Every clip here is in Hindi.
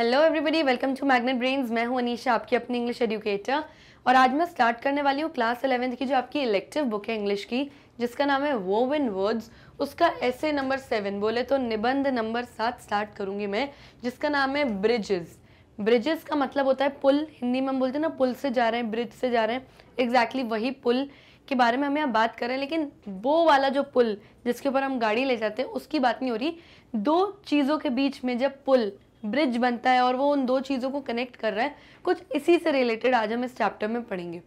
Hello everybody welcome to Magnet Brains मैं हूं अनीशा आपकी अपनी इंग्लिश एजुकेटर और आज मैं स्टार्ट करने वाली हूँ क्लास एलेवेंथ की जो आपकी इलेक्टिव बुक है इंग्लिश की जिसका नाम है वो विन वर्ड्स उसका ऐसे नंबर सेवन बोले तो निबंध नंबर सात स्टार्ट करूंगी मैं जिसका नाम है ब्रिजेस ब्रिजेस का मतलब होता है पुल हिंदी में हम बोलते हैं ना पुल से जा रहे हैं ब्रिज से जा रहे हैं एग्जैक्टली exactly वही पुल के बारे में हमें आप बात कर रहे हैं लेकिन वो वाला जो पुल जिसके ऊपर हम गाड़ी ले जाते हैं उसकी बात नहीं हो रही दो चीज़ों के बीच में जब पुल ब्रिज बनता है और वो उन दो चीज़ों को कनेक्ट कर रहा है कुछ इसी से रिलेटेड आज हम इस चैप्टर में पढ़ेंगे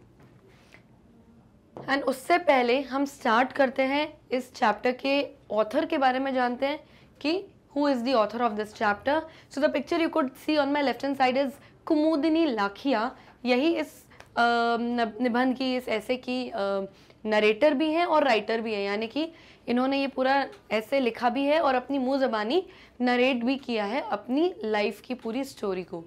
एंड उससे पहले हम स्टार्ट करते हैं इस चैप्टर के ऑथर के बारे में जानते हैं कि who is the author of this chapter so the picture you could see on my left side is Kumudini Lakhia यही इस निबंध की इस ऐसे की नरेटर भी हैं और राइटर भी हैं यानी कि इन्होंने ये पूरा ऐसे लिखा भी है और अपनी मुँह ज़बानी नरेट भी किया है अपनी लाइफ की पूरी स्टोरी को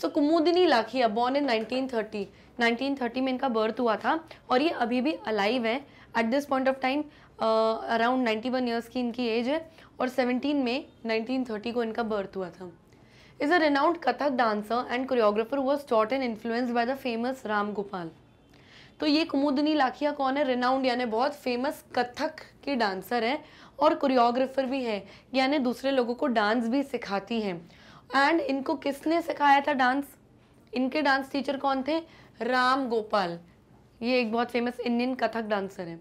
so so, Kumudini Lakhia born in 1930 1930 में इनका बर्थ हुआ था और ये अभी भी अलाइव है at this point of time around 91 years की इनकी एज है और 17 में 1930 को इनका बर्थ हुआ था is a renowned Kathak dancer and choreographer was taught and influenced by the famous Ram Gopal तो ये कुमुदनी लाखिया कौन है रेनाउंड यानी बहुत फेमस कथक के डांसर हैं और कोरियोग्राफर भी हैं यानी दूसरे लोगों को डांस भी सिखाती हैं एंड इनको किसने सिखाया था डांस इनके डांस टीचर कौन थे राम गोपाल ये एक बहुत फेमस इंडियन कथक डांसर हैं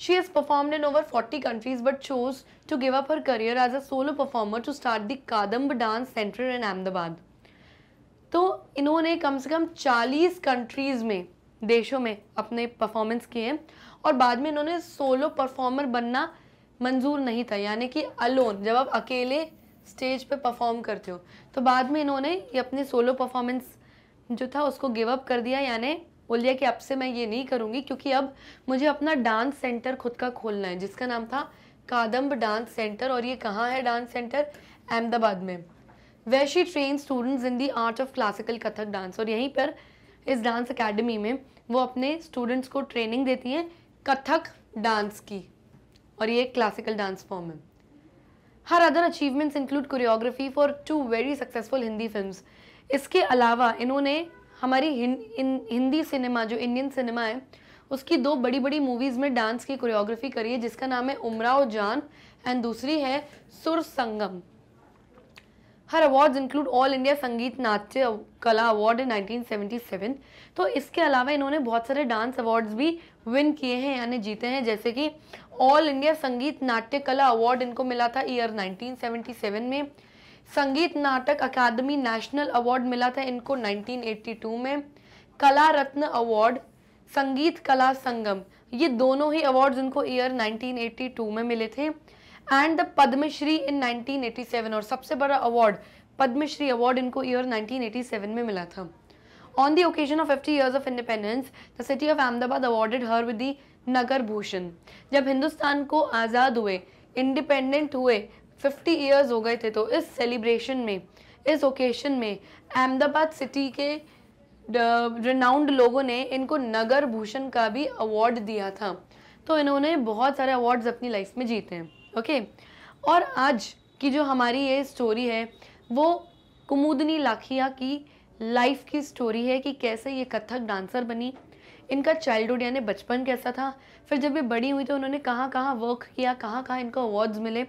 she is perform in over forty countries but chose to give up her career as a solo performer to start the Kadamb dance center in Ahmedabad तो इन्होंने कम से कम 40 कंट्रीज़ में देशों में अपने परफॉर्मेंस किए हैं और बाद में इन्होंने सोलो परफॉर्मर बनना मंजूर नहीं था यानी कि अलोन जब आप अकेले स्टेज पे परफॉर्म करते हो तो बाद में इन्होंने ये अपने सोलो परफॉर्मेंस जो था उसको गिव अप कर दिया यानी बोल दिया कि अब से मैं ये नहीं करूँगी क्योंकि अब मुझे अपना डांस सेंटर खुद का खोलना है जिसका नाम था कादम्ब डांस सेंटर और ये कहाँ है डांस सेंटर अहमदाबाद में where she train students in the art of classical Kathak dance और यहीं पर इस डांस अकेडमी में वो अपने स्टूडेंट्स को ट्रेनिंग देती हैं कथक डांस की और ये क्लासिकल डांस फॉर्म है her other achievements include choreography for two very successful Hindi films इसके अलावा इन्होंने हमारी हिं, इन, हिंदी सिनेमा जो इंडियन सिनेमा है उसकी दो बड़ी बड़ी मूवीज़ में डांस की कोरियोग्राफी करी है जिसका नाम है उमराव जान एंड दूसरी है Sur Sangam her awards include all India Sangeet Natya कला अवार्ड इन 1977 तो इसके अलावा इन्होंने बहुत सारे डांस अवार्ड्स भी विन किए हैं यानी जीते हैं जैसे कि ऑल इंडिया संगीत नाट्य कला अवार्ड इनको मिला था ईयर 1977 में संगीत नाटक अकादमी नेशनल अवार्ड मिला था इनको 1982 में कला रत्न अवार्ड संगीत कला संगम ये दोनों ही अवार्ड्स इनको ईयर 1982 में मिले थे एंड द पद्मश्री इन 1987 और सबसे बड़ा अवार्ड पद्मश्री अवार्ड इनको ईयर 1987 में मिला था on the occasion of fifty years of independence the city of Ahmedabad awarded her with the Nagar Bhushan जब हिंदुस्तान को आज़ाद हुए इंडिपेंडेंट हुए 50 ईयर्स हो गए थे तो इस सेलिब्रेशन में इस ओकेशन में अहमदाबाद सिटी के रिनाउंड लोगों ने इनको नगर भूषण का भी अवार्ड दिया था तो इन्होंने बहुत सारे अवार्ड्स अपनी लाइफ में जीते हैं ओके और आज की जो हमारी ये स्टोरी है वो कुमुदनी लाखिया की लाइफ की स्टोरी है कि कैसे ये कथक डांसर बनी इनका चाइल्डहुड यानी बचपन कैसा था फिर जब ये बड़ी हुई तो उन्होंने कहाँ कहाँ वर्क किया कहाँ कहाँ इनको अवार्ड्स मिले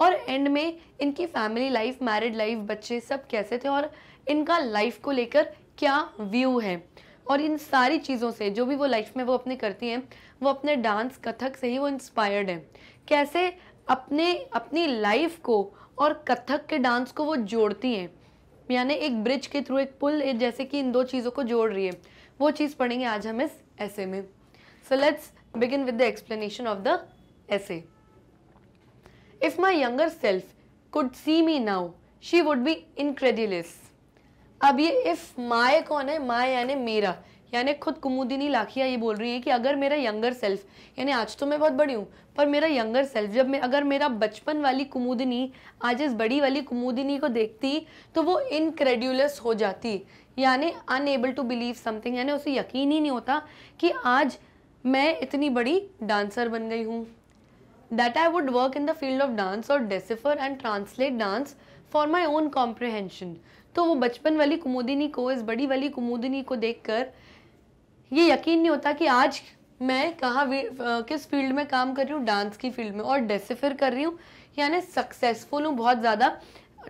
और एंड में इनकी फैमिली लाइफ मैरिड लाइफ बच्चे सब कैसे थे और इनका लाइफ को लेकर क्या व्यू है और इन सारी चीज़ों से जो भी वो लाइफ में वो अपने करती हैं वो अपने डांस कथक से ही वो इंस्पायर्ड हैं कैसे अपने अपनी लाइफ को और कथक के डांस को वो जोड़ती हैं यानी एक ब्रिज के थ्रू एक पुल जैसे कि इन दो चीज़ों को जोड़ रही है वो चीज़ पढ़ेंगे आज हम इस ऐसे में so let's begin with the explanation of the essay if my younger self could see me now she would be incredulous अब ये इफ माए कौन है माए यानी मेरा यानी खुद कुमुदिनी लाखिया ये बोल रही है कि अगर मेरा यंगर सेल्फ यानी आज तो मैं बहुत बड़ी हूँ पर मेरा यंगर सेल्फ जब मैं अगर मेरा बचपन वाली कुमुदिनी आज इस बड़ी वाली कुमुदिनी को देखती तो वो इनक्रेड्यूलस हो जाती यानी अनएबल टू बिलीव समथिंग यानी उसे यकीन ही नहीं होता कि आज मैं इतनी बड़ी डांसर बन गई हूँ that I would work in the field of dance और decipher and translate dance for my own comprehension तो वो बचपन वाली कुमुदिनी को इस बड़ी वाली कुमुदिनी को देखकर ये यकीन नहीं होता कि आज मैं कहाँ किस फील्ड में काम कर रही हूँ डांस की फील्ड में और डेसिफिर कर रही हूँ यानी सक्सेसफुल हूँ बहुत ज़्यादा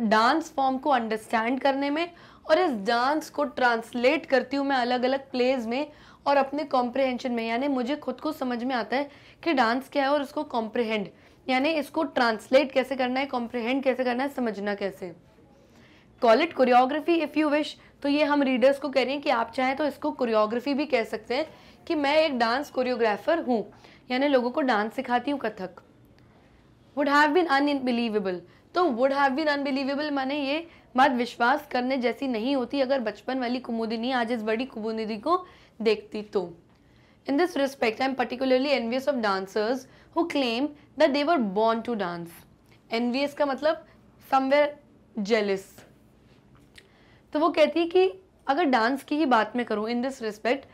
डांस फॉर्म को अंडरस्टैंड करने में और इस डांस को ट्रांसलेट करती हूँ मैं अलग अलग प्लेज में और अपने कॉम्प्रिहेंशन में यानी मुझे खुद को समझ में आता है कि डांस क्या है और उसको कॉम्प्रिहेंड यानी इसको ट्रांसलेट कैसे करना है कॉम्प्रिहेंड कैसे करना है समझना कैसे call it choreography if you wish तो ये हम रीडर्स को कह रहे हैं कि आप चाहें तो इसको कोरियोग्राफी भी कह सकते हैं कि मैं एक डांस कोरियोग्राफर हूँ यानी लोगों को डांस सिखाती हूँ Kathak would have been unbelievable तो वुड हैव बीन अनबिलीवेबल माने ये बात विश्वास करने जैसी नहीं होती अगर बचपन वाली कुमुदिनी आज इस बड़ी कुमुदिनी को देखती तो in this respect I am particularly envious of dancers who claim that they were born to dance envious का मतलब समवेयर जेलिस तो वो कहती है कि अगर डांस की ही बात मैं करूँ इन दिस रिस्पेक्ट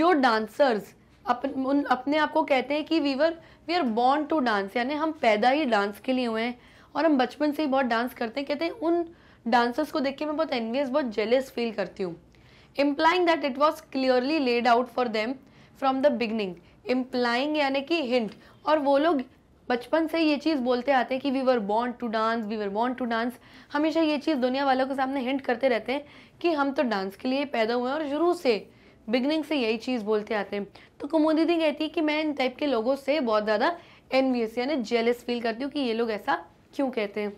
जो डांसर्स अपन उन अपने आप को कहते हैं कि we were we are born to dance यानी हम पैदा ही डांस के लिए हुए हैं और हम बचपन से ही बहुत डांस करते हैं कहते हैं उन डांसर्स को देख के मैं बहुत एनवियस बहुत जेलस फील करती हूँ implying that it was clearly laid out for them from the beginning implying यानी कि हिंट और वो लोग बचपन से ये चीज़ बोलते आते हैं कि we were bond to dance we were bond to dance हमेशा ये चीज़ दुनिया वालों के सामने हिंट करते रहते हैं कि हम तो डांस के लिए पैदा हुए हैं और शुरू से बिगनिंग से यही चीज़ बोलते आते हैं तो कुमो दीदी कहती है कि मैं इन टाइप के लोगों से बहुत ज़्यादा एनवियस यानी जेलस फील करती हूँ कि ये लोग ऐसा क्यों कहते हैं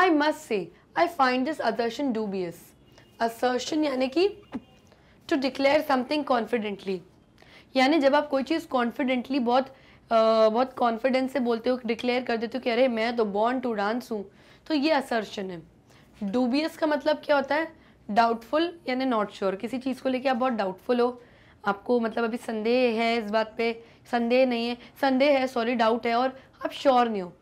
I must say I find this assertion dubious assertion यानी कि टू डिक्लेयर समथिंग कॉन्फिडेंटली यानी जब आप कोई चीज़ कॉन्फिडेंटली बहुत आ, बहुत कॉन्फिडेंस से बोलते हो डिक्लेयर कर देते हो कि अरे मैं तो बॉर्न टू डांस हूँ तो ये असर्शन है डूबियस का मतलब क्या होता है डाउटफुल यानी नॉट श्योर किसी चीज़ को लेके आप बहुत डाउटफुल हो आपको मतलब अभी संदेह है इस बात पे संदेह नहीं है संदेह है सॉरी डाउट है और आप श्योर नहीं हो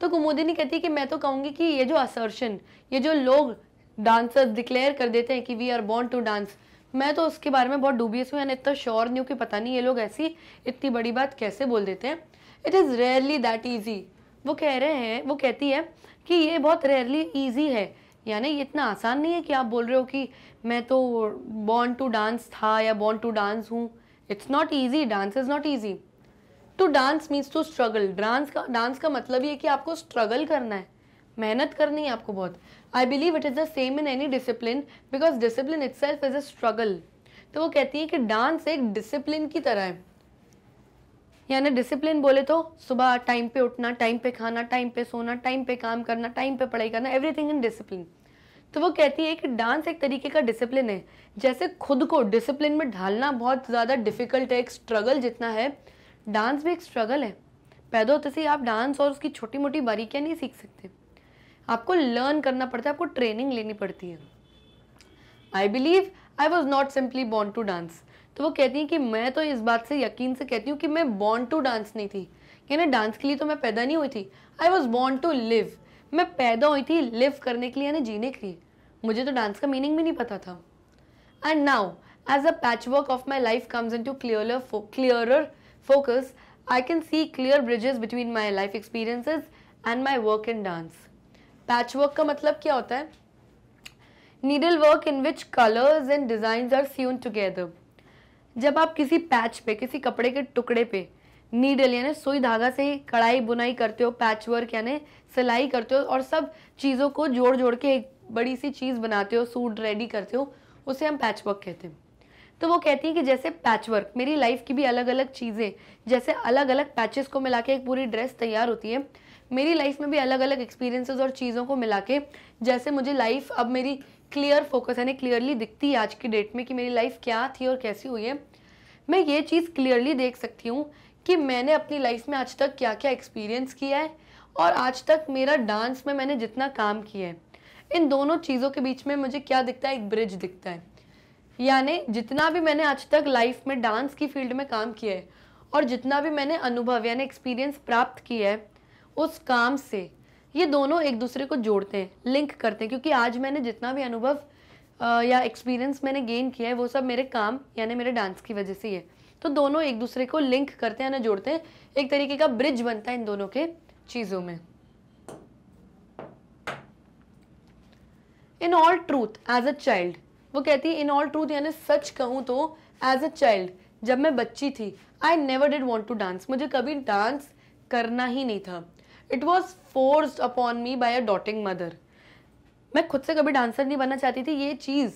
तो कुमोदिनी कहती है कि मैं तो कहूँगी कि ये जो असर्शन ये जो लोग डांसर्स डिक्लेयर कर देते हैं कि we are born to dance मैं तो उसके बारे में बहुत डूबियस हूँ यानी इतना श्योर नहीं हूँ कि पता नहीं ये लोग ऐसी इतनी बड़ी बात कैसे बोल देते हैं it is rarely that easy वो कह रहे हैं वो कहती है कि ये बहुत रेयरली ईजी है यानी ये इतना आसान नहीं है कि आप बोल रहे हो कि मैं तो बॉर्न टू डांस था या बॉर्न टू डांस हूँ it's not easy dance is not easy to dance means to struggle dance का डांस का मतलब ये कि आपको स्ट्रगल करना है मेहनत करनी है आपको बहुत I believe it is the same in any discipline because discipline itself is a struggle तो वो कहती है कि डांस एक डिसिप्लिन की तरह है यानी डिसिप्लिन बोले तो सुबह टाइम पे उठना टाइम पे खाना टाइम पे सोना टाइम पे काम करना टाइम पे पढ़ाई करना एवरीथिंग इन डिसिप्लिन तो वो कहती है कि डांस एक तरीके का डिसिप्लिन है जैसे खुद को डिसिप्लिन में ढालना बहुत ज़्यादा डिफिकल्ट है एक स्ट्रगल जितना है डांस भी एक स्ट्रगल है पैदा होते से आप डांस और उसकी छोटी मोटी बारीकियाँ नहीं सीख सकते आपको लर्न करना पड़ता है आपको ट्रेनिंग लेनी पड़ती है I believe I was not simply बॉन्ड टू डांस तो वो कहती हैं कि मैं तो इस बात से यकीन से कहती हूँ कि मैं बॉन्ड टू डांस नहीं थी यानी ना डांस के लिए तो मैं पैदा नहीं हुई थी आई वॉज बॉन्ड टू लिव मैं पैदा हुई थी लिव करने के लिए यानी जीने के लिए मुझे तो डांस का मीनिंग भी नहीं पता था and now as a patch work of my life comes into clear clear focus I can see clear bridges between my life experiences and my work in dance patchwork का मतलब क्या होता है needle work in which colours and designs are seen together जब आप किसी पैच पे किसी कपड़े के टुकड़े पे नीडल यानी सुई धागा से कढ़ाई बुनाई करते हो पैच वर्क यानी सिलाई करते हो और सब चीज़ों को जोड़ जोड़ के एक बड़ी सी चीज़ बनाते हो सूट रेडी करते हो उसे हम पैच वर्क कहते हैं तो वो कहती हैं कि जैसे पैच वर्क मेरी लाइफ की भी अलग अलग चीज़ें जैसे अलग अलग पैचेस को मिला के एक पूरी ड्रेस तैयार होती है मेरी लाइफ में भी अलग अलग एक्सपीरियंसेस और चीज़ों को मिला के जैसे मुझे लाइफ अब मेरी क्लियर फोकस यानी क्लियरली दिखती है आज की डेट में कि मेरी लाइफ क्या थी और कैसी हुई है मैं ये चीज़ क्लियरली देख सकती हूँ कि मैंने अपनी लाइफ में आज तक क्या क्या एक्सपीरियंस किया है और आज तक मेरा डांस में मैंने जितना काम किया है इन दोनों चीज़ों के बीच में मुझे क्या दिखता है एक ब्रिज दिखता है यानी जितना भी मैंने आज तक लाइफ में डांस की फील्ड में काम किया है और जितना भी मैंने अनुभव यानी एक्सपीरियंस प्राप्त किया है उस काम से ये दोनों एक दूसरे को जोड़ते हैं लिंक करते हैं क्योंकि आज मैंने जितना भी अनुभव या एक्सपीरियंस मैंने गेन किया है वो सब मेरे काम यानी मेरे डांस की वजह से ही है तो दोनों एक दूसरे को लिंक करते हैं ना जोड़ते हैं एक तरीके का ब्रिज बनता है इन दोनों के चीज़ों में in all truth as a child वो कहती है इन ऑल ट्रूथ यानी सच कहूँ तो एज अ चाइल्ड जब मैं बच्ची थी I never did want to dance मुझे कभी डांस करना ही नहीं था it was force upon me by a doting mother मैं खुद से कभी डांसर नहीं बनना चाहती थी ये चीज़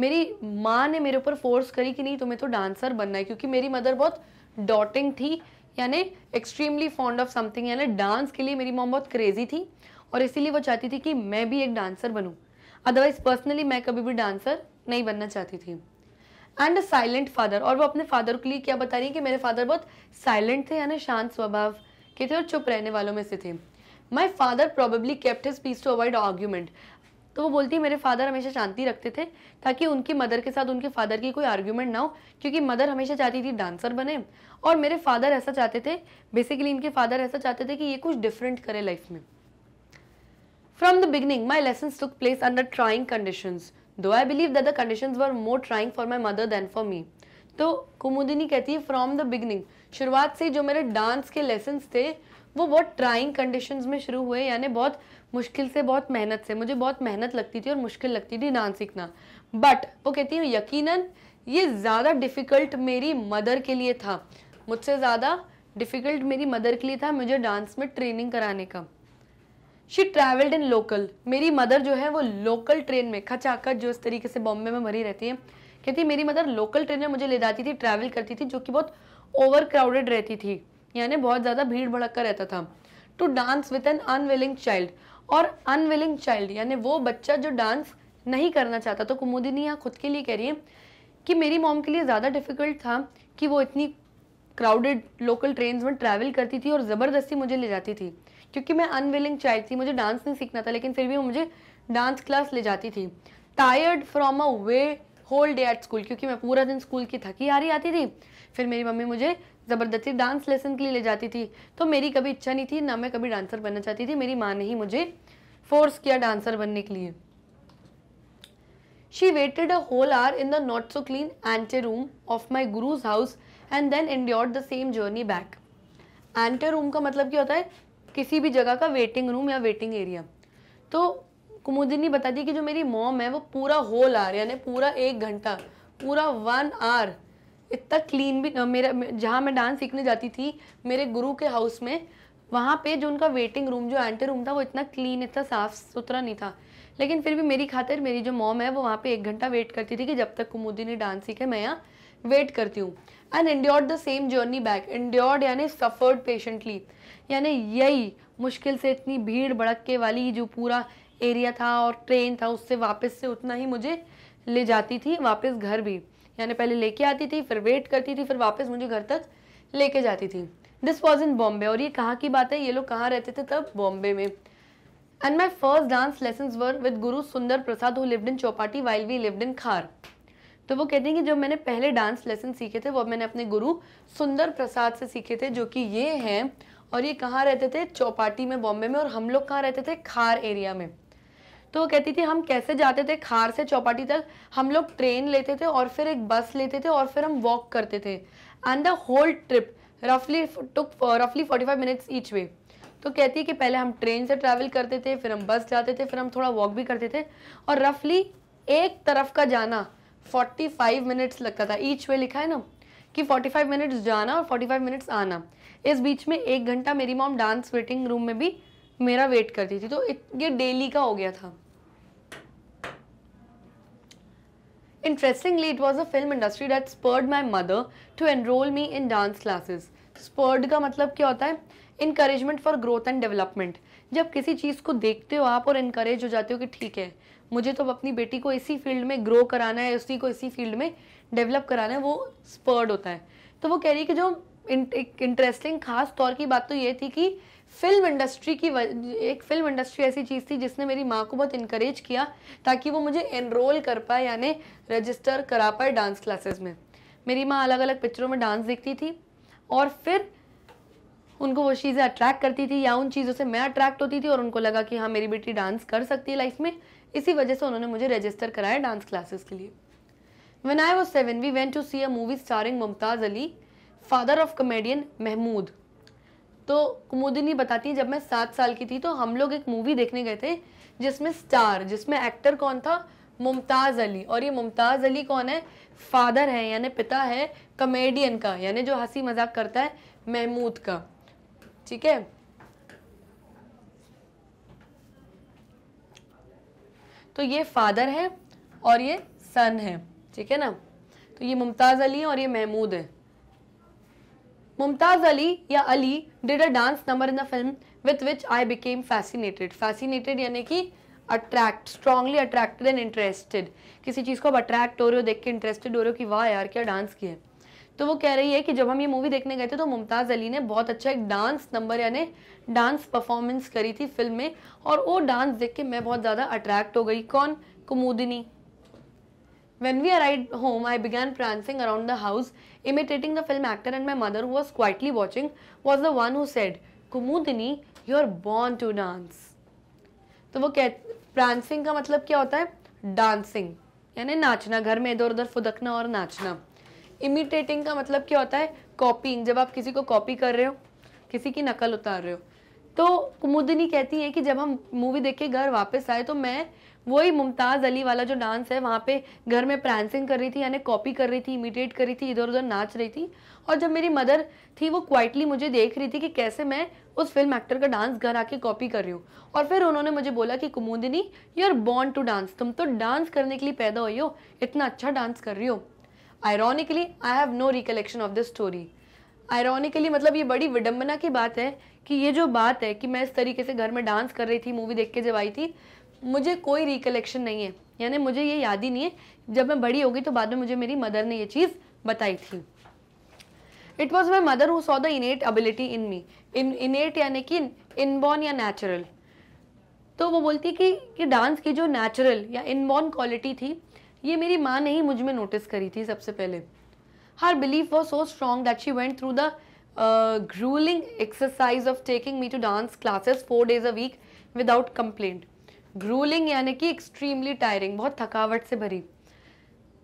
मेरी माँ ने मेरे ऊपर फोर्स करी कि नहीं तुम्हें तो डांसर बनना है क्योंकि मेरी मदर बहुत डॉटिंग थी यानी एक्सट्रीमली फॉन्ड ऑफ समथिंग यानी डांस के लिए मेरी मॉम बहुत क्रेजी थी और इसीलिए वो चाहती थी कि मैं भी एक डांसर बनूँ अदरवाइज पर्सनली मैं कभी भी डांसर नहीं बनना चाहती थी एंड अ साइलेंट फादर और वो अपने फादर के लिए क्या बता रही है कि मेरे फादर बहुत साइलेंट थे यानी शांत स्वभाव के थे और चुप रहने वालों में से थे my father probably kept his peace to avoid argument तो वो बोलती है मेरे फादर हमेशा शांति रखते थे ताकि उनकी मदर के साथ उनके फादर की कोई आर्ग्यूमेंट ना हो क्योंकि मदर हमेशा चाहती थी डांसर बने और मेरे फादर ऐसा चाहते थे बेसिकली इनके फादर ऐसा चाहते थे कि ये कुछ डिफरेंट करे लाइफ में from the beginning my lesson took place under trying condition though I believe that the condition were more trying for my mother than for me तो कुमुदिनी कहती है फ्रॉम द बिगनिंग शुरुआत से जो मेरे डांस के लेसन्स थे वो बहुत ट्राइंग कंडीशंस में शुरू हुए यानी बहुत मुश्किल से बहुत मेहनत से मुझे बहुत मेहनत लगती थी और मुश्किल लगती थी डांस सीखना बट वो कहती हूँ यकीनन ये ज़्यादा डिफ़िकल्ट मेरी मदर के लिए था मुझसे ज़्यादा डिफ़िकल्ट मेरी मदर के लिए था मुझे डांस में ट्रेनिंग कराने का शी ट्रैवल्ड इन लोकल मेरी मदर जो है वो लोकल ट्रेन में खचाखच जो इस तरीके से बॉम्बे में भरी रहती है कहती मेरी मदर लोकल ट्रेन में मुझे ले जाती थी ट्रैवल करती थी जो कि बहुत ओवर क्राउडेड रहती थी यानी बहुत ज़्यादा भीड़ भड़क कर रहता था to dance with an unwilling child और अनविलिंग चाइल्ड यानी वो बच्चा जो डांस नहीं करना चाहता तो कुमुदिनी यहाँ खुद के लिए कह रही है कि मेरी मॉम के लिए ज़्यादा डिफिकल्ट था कि वो इतनी क्राउडेड लोकल ट्रेन में ट्रैवल करती थी और ज़बरदस्ती मुझे ले जाती थी क्योंकि मैं अनविलिंग चाइल्ड थी मुझे डांस नहीं सीखना था लेकिन फिर भी वो मुझे डांस क्लास ले जाती थी tired from a way whole day at school क्योंकि मैं पूरा दिन स्कूल की थकी आ रही आती थी फिर मेरी मम्मी मुझे ज़बरदस्ती डांस लेसन के लिए ले जाती थी तो मेरी कभी इच्छा नहीं थी ना मैं कभी डांसर बनना चाहती थी मेरी माँ ने ही मुझे फोर्स किया डांसर बनने के लिए she waited She waited a whole hour in the not so clean anteroom of my guru's house and then the same journey back ante room का मतलब क्या होता है किसी भी जगह का वेटिंग रूम या वेटिंग एरिया तो कुमुदिनी बताती कि जो मेरी मॉम है वो पूरा होल आर यानी पूरा एक घंटा पूरा वन आर इतना क्लीन भी मेरा जहाँ मैं डांस सीखने जाती थी मेरे गुरु के हाउस में वहाँ पे जो उनका वेटिंग रूम जो एंटर रूम था वो इतना क्लीन इतना साफ सुथरा नहीं था लेकिन फिर भी मेरी खातिर मेरी जो मॉम है वो वहाँ पे एक घंटा वेट करती थी कि जब तक कुमुदी ने डांस सीखे मैं यहाँ वेट करती हूँ and endured the same journey back endured यानी सफर्ड पेशेंटली यानी यही मुश्किल से इतनी भीड़ के वाली जो पूरा एरिया था और ट्रेन था उससे वापस से उतना ही मुझे ले जाती थी वापस घर भी यानी पहले लेके आती थी फिर वेट करती थी फिर वापस मुझे घर तक लेके जाती थी दिस वॉज इन बॉम्बे और ये कहाँ की बात है ये लोग कहाँ रहते थे तब बॉम्बे में and my first dance lesson were with guru Sundar Prasad who lived in Chowpatty while we lived in Khar तो वो कहते हैं कि जब मैंने पहले डांस लेसन सीखे थे वो मैंने अपने गुरु सुंदर प्रसाद से सीखे थे जो कि ये हैं और ये कहाँ रहते थे चौपाटी में बॉम्बे में और हम लोग कहाँ रहते थे खार एरिया में तो वो कहती थी हम कैसे जाते थे खार से चौपाटी तक हम लोग ट्रेन लेते थे और फिर एक बस लेते थे और फिर हम वॉक करते थे एंड द होल ट्रिप रफली टुक रफली फोर्टी फाइव मिनट्स ईच वे तो कहती है कि पहले हम ट्रेन से ट्रैवल करते थे फिर हम बस जाते थे फिर हम थोड़ा वॉक भी करते थे और रफली एक तरफ का जाना 45 मिनट्स लगता था ईच वे लिखा है ना कि 45 मिनट्स जाना और 45 मिनट्स आना इस बीच में एक घंटा मेरी मॉम डांस वेटिंग रूम में भी मेरा वेट करती थी तो ये डेली का हो गया था interestingly it was a film industry date spurred my mother to enroll me in dance classes. Spurred का मतलब क्या होता है encouragement for growth and development जब किसी चीज़ को देखते हो आप और इनक्रेज हो जाते हो कि ठीक है मुझे तो अपनी बेटी को इसी फील्ड में ग्रो कराना है उसी को इसी फील्ड में डेवलप कराना है वो स्पर्ड होता है तो वो कह रही है कि जो इंटरेस्टिंग खास तौर की बात तो ये थी कि फिल्म इंडस्ट्री की एक फिल्म इंडस्ट्री ऐसी चीज़ थी जिसने मेरी माँ को बहुत इनक्रेज किया ताकि वो मुझे एनरोल कर पाए यानी रजिस्टर करा पाए डांस क्लासेस में मेरी माँ अलग अलग पिक्चरों में डांस देखती थी और फिर उनको वो चीज़ें अट्रैक्ट करती थी या उन चीज़ों से मैं अट्रैक्ट होती थी और उनको लगा कि हाँ मेरी बेटी डांस कर सकती है लाइफ में इसी वजह से उन्होंने मुझे रजिस्टर कराया डांस क्लासेस के लिए when I was seven we went to see a movie starring Mumtaz Ali father of comedian Mahmood तो कुमुदिनी बताती है जब मैं सात साल की थी तो हम लोग एक मूवी देखने गए थे जिसमें स्टार जिसमें एक्टर कौन था मुमताज़ अली और ये मुमताज़ अली कौन है फादर है यानी पिता है कमेडियन का यानी जो हंसी मजाक करता है महमूद का ठीक है तो ये फादर है और ये सन है ठीक है ना तो ये मुमताज़ अली है और ये महमूद है मुमताज़ अली या Ali did a dance number in the film with which I became fascinated fascinated यानी कि attract strongly attracted and interested किसी चीज़ को अब अट्रैक्ट हो रहे हो देख के इंटरेस्टेड हो रहे हो कि वाह यार क्या डांस किया है तो वो कह रही है कि जब हम ये मूवी देखने गए थे तो मुमताज़ अली ने बहुत अच्छा एक डांस नंबर यानी डांस परफॉर्मेंस करी थी फिल्म में और वो डांस देख के मैं बहुत ज़्यादा अट्रैक्ट हो गई कौन कुमुदिनी When we arrived home, I began prancing around the house, imitating the film actor, and my mother, who was quietly watching, was the one who said, Kumudini, you are born to dance. तो वो कह प्रांसिंग का मतलब क्या होता है डांसिंग यानी नाचना घर में इधर उधर फुदकना और नाचना इमिटेटिंग का मतलब क्या होता है कॉपिंग जब आप किसी को कॉपी कर रहे हो किसी की नकल उतार रहे हो तो कुमुदिनी कहती है कि जब हम मूवी देख के घर वापस आए तो मैं वही मुमताज़ अली वाला जो डांस है वहाँ पे घर में प्रांसिंग कर रही थी यानी कॉपी कर रही थी इमिटेट कर रही थी इधर उधर नाच रही थी और जब मेरी मदर थी वो क्वाइटली मुझे देख रही थी कि कैसे मैं उस फिल्म एक्टर का डांस घर आके कॉपी कर रही हूँ और फिर उन्होंने मुझे बोला कि Kumudini you are born to dance तुम तो डांस करने के लिए पैदा हुई हो इतना अच्छा डांस कर रही हो ironically I have no recollection of this story ironically मतलब ये बड़ी विडम्बना की बात है कि ये जो बात है कि मैं इस तरीके से घर में डांस कर रही थी मूवी देख के जब आई थी मुझे कोई रिकलेक्शन नहीं है यानी मुझे ये याद ही नहीं है जब मैं बड़ी होगी तो बाद में मुझे मेरी मदर ने ये चीज़ बताई थी it was my mother who saw the innate ability in me in innate यानी कि इनबॉर्न या नेचुरल तो वो बोलती कि कि डांस की जो नेचुरल या इनबॉर्न क्वालिटी थी ये मेरी माँ ने ही मुझ में नोटिस करी थी सबसे पहले her belief was so strong that she went through the grueling exercise of taking me to dance classes four days a week without complaint grueling यानी कि एक्सट्रीमली टायरिंग बहुत थकावट से भरी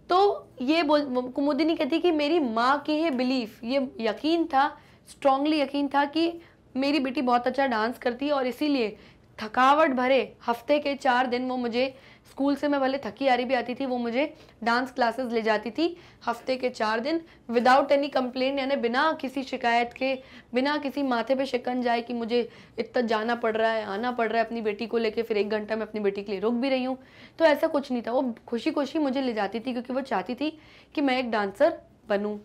तो ये बोल कुमुदिनी कहती कि मेरी माँ की है बिलीफ ये यकीन था स्ट्रांगली यकीन था कि मेरी बेटी बहुत अच्छा डांस करती है और इसीलिए थकावट भरे हफ्ते के चार दिन वो मुझे स्कूल से मैं भले थकी आ रही भी आती थी वो मुझे डांस क्लासेस ले जाती थी हफ्ते के चार दिन विदाउट एनी कंप्लेन यानी बिना किसी शिकायत के बिना किसी माथे पे शिकन जाए कि मुझे इतना जाना पड़ रहा है आना पड़ रहा है अपनी बेटी को लेके फिर एक घंटा मैं अपनी बेटी के लिए रुक भी रही हूँ तो ऐसा कुछ नहीं था वो खुशी खुशी मुझे ले जाती थी क्योंकि वो चाहती थी कि मैं एक डांसर बनूँ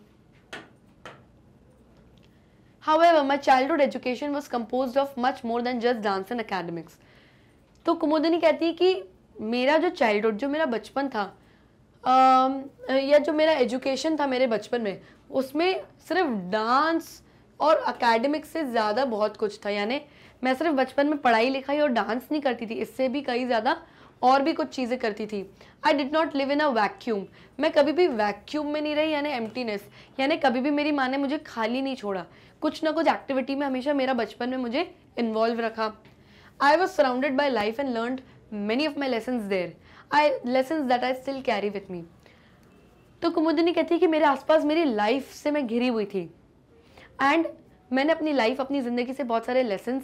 However, my childhood education was composed of much more than just dance and academics. तो कुमुदनी कहती है कि मेरा जो चाइल्डहुड जो मेरा बचपन था आ, या जो मेरा एजुकेशन था मेरे बचपन में उसमें सिर्फ डांस और अकेडमिक से ज़्यादा बहुत कुछ था यानी मैं सिर्फ बचपन में पढ़ाई लिखाई और डांस नहीं करती थी इससे भी कई ज़्यादा और भी कुछ चीज़ें करती थी I did not live in a vacuum मैं कभी भी वैक्यूम में नहीं रही यानी एम्प्टीनेस यानी कभी भी मेरी माँ ने मुझे खाली नहीं छोड़ा कुछ ना कुछ एक्टिविटी में हमेशा मेरा बचपन में मुझे इन्वॉल्व रखा I was surrounded by life and learn many of my lesson there I lesson that I still carry with me तो कुमुदनी कहती है कि मेरे आसपास मेरी लाइफ से मैं घिरी हुई थी एंड मैंने अपनी लाइफ अपनी ज़िंदगी से बहुत सारे लेसन्स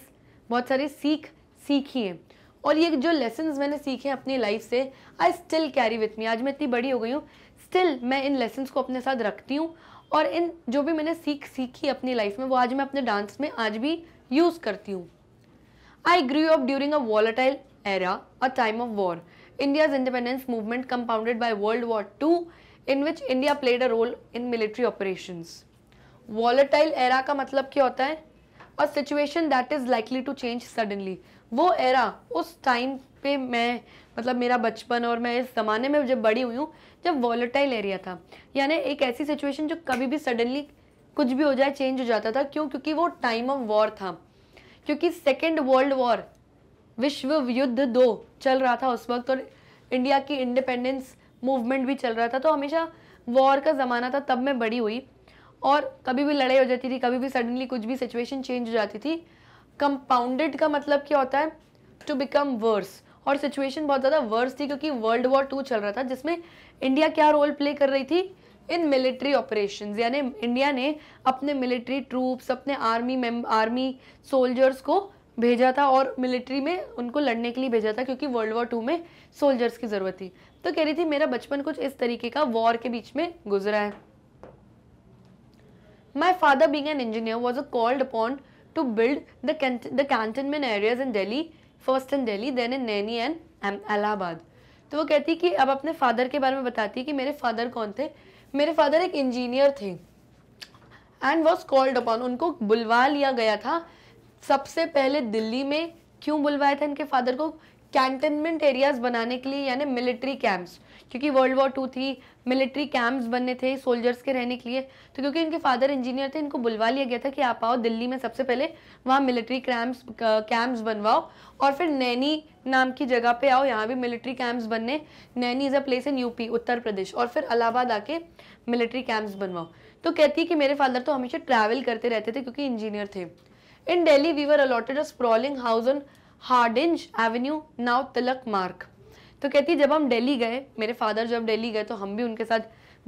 बहुत सारी सीख सीखी हैं और ये जो लेसन मैंने सीखे हैं अपनी लाइफ से I still carry with me आज मैं इतनी बड़ी हो गई हूँ स्टिल मैं इन लेसन्स को अपने साथ रखती हूँ और इन जो भी मैंने सीख सीखी अपनी लाइफ में वो आज मैं अपने डांस में आज भी यूज़ करती हूँ I grew up during a volatile era, a time of war. India's independence movement compounded by World War 2 in which India played a role in military operations. Volatile era ka matlab kya hota hai A situation that is likely to change suddenly. wo era us time pe main मतलब मेरा बचपन और मैं इस ज़माने में जब बड़ी हुई हूँ जब वॉलेटाइल एरिया था यानी एक ऐसी सिचुएशन जो कभी भी सडनली कुछ भी हो जाए चेंज हो जाता था क्यों क्योंकि वो टाइम ऑफ वॉर था क्योंकि सेकेंड वर्ल्ड वॉर विश्व युद्ध दो चल रहा था उस वक्त और इंडिया की इंडिपेंडेंस मूवमेंट भी चल रहा था तो हमेशा वॉर का ज़माना था तब मैं बड़ी हुई और कभी भी लड़ाई हो जाती थी कभी भी सडनली कुछ भी सिचुएशन चेंज हो जाती थी कंपाउंडेड का मतलब क्या होता है टू बिकम वर्स और सिचुएशन बहुत ज़्यादा वर्स थी क्योंकि वर्ल्ड वॉर टू चल रहा था जिसमें इंडिया क्या रोल प्ले कर रही थी इन मिलिट्री ऑपरेशन यानी इंडिया ने अपने मिलिट्री ट्रूप्स अपने आर्मी मेम आर्मी सोल्जर्स को भेजा था और मिलिट्री में उनको लड़ने के लिए भेजा था क्योंकि वर्ल्ड वॉर टू में सोल्जर्स की ज़रूरत थी तो कह रही थी मेरा बचपन कुछ इस तरीके का वॉर के बीच में गुजरा है my father being an engineer was a called upon to build the cantonment areas in Delhi first in Delhi then in Naini and Allahabad तो वो कहती कि अब अपने फादर के बारे में बताती कि मेरे फादर कौन थे मेरे फादर एक इंजीनियर थे एंड वॉज कॉल्ड अपॉन उनको बुलवा लिया गया था सबसे पहले दिल्ली में क्यों बुलवाया था इनके फादर को कैंटनमेंट एरियाज बनाने के लिए यानी मिलिट्री कैंप्स क्योंकि वर्ल्ड वॉर टू थी मिलिट्री कैंप्स बनने थे सोल्जर्स के रहने के लिए तो क्योंकि इनके फादर इंजीनियर थे इनको बुलवा लिया गया था कि आप आओ दिल्ली में सबसे पहले वहाँ मिलिट्री कैंप्स कैंप्स बनवाओ और फिर नैनी नाम की जगह पे आओ यहाँ भी मिलिट्री कैंप्स बनने Naini is a place in UP Uttar Pradesh और फिर अलाहाबाद आके मिलिट्री कैंप्स बनवाओ तो कहती है कि मेरे फादर तो हमेशा ट्रैवल करते रहते थे क्योंकि इंजीनियर थे In Delhi, we were allotted a sprawling house on Hardinge Avenue, now Tilak Mark. तो कहती है जब हम दिल्ली गए मेरे फादर जब दिल्ली गए तो हम भी उनके साथ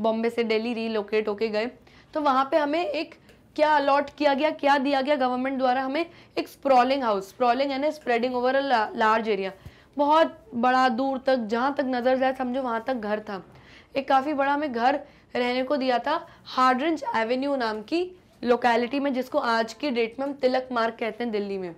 बॉम्बे से दिल्ली रीलोकेट होके गए तो वहाँ पे हमें एक क्या अलॉट किया गया क्या दिया गया गवर्नमेंट द्वारा हमें एक स्प्रॉलिंग हाउस स्प्रॉलिंग यानी spreading over a large area बहुत बड़ा दूर तक जहाँ तक नज़र जाए समझो वहाँ तक घर था एक काफ़ी बड़ा हमें घर रहने को दिया था हार्डरेंज एवेन्यू नाम की लोकेलिटी में जिसको आज की डेट में हम तिलक मार्ग कहते हैं दिल्ली में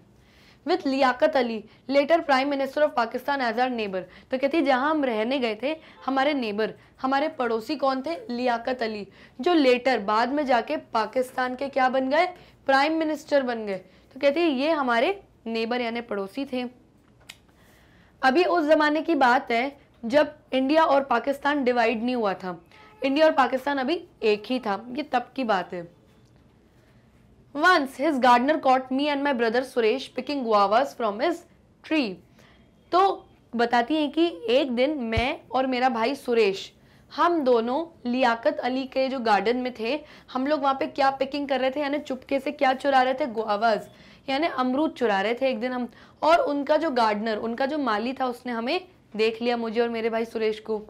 with Liaquat Ali later prime minister of Pakistan as our neighbour तो कहती है जहाँ हम रहने गए थे हमारे नेबर हमारे पड़ोसी कौन थे लियाकत अली जो लेटर बाद में जाके पाकिस्तान के क्या बन गए प्राइम मिनिस्टर बन गए तो कहती है ये हमारे नेबर यानी पड़ोसी थे अभी उस ज़माने की बात है जब इंडिया और पाकिस्तान डिवाइड नहीं हुआ था इंडिया और पाकिस्तान अभी एक ही था ये तब की बात है Once his gardener caught me and my brother Suresh picking guavas from his tree. तो बताती हैं कि एक दिन मैं और मेरा भाई सुरेश हम दोनों लियाकत अली के जो गार्डन में थे हम लोग वहाँ पे क्या पिकिंग कर रहे थे यानी चुपके से क्या चुरा रहे थे गुआवाज यानी अमरूद चुरा रहे थे एक दिन हम और उनका जो गार्डनर उनका जो माली था उसने हमें देख लिया मुझे और मेरे भाई सुरेश को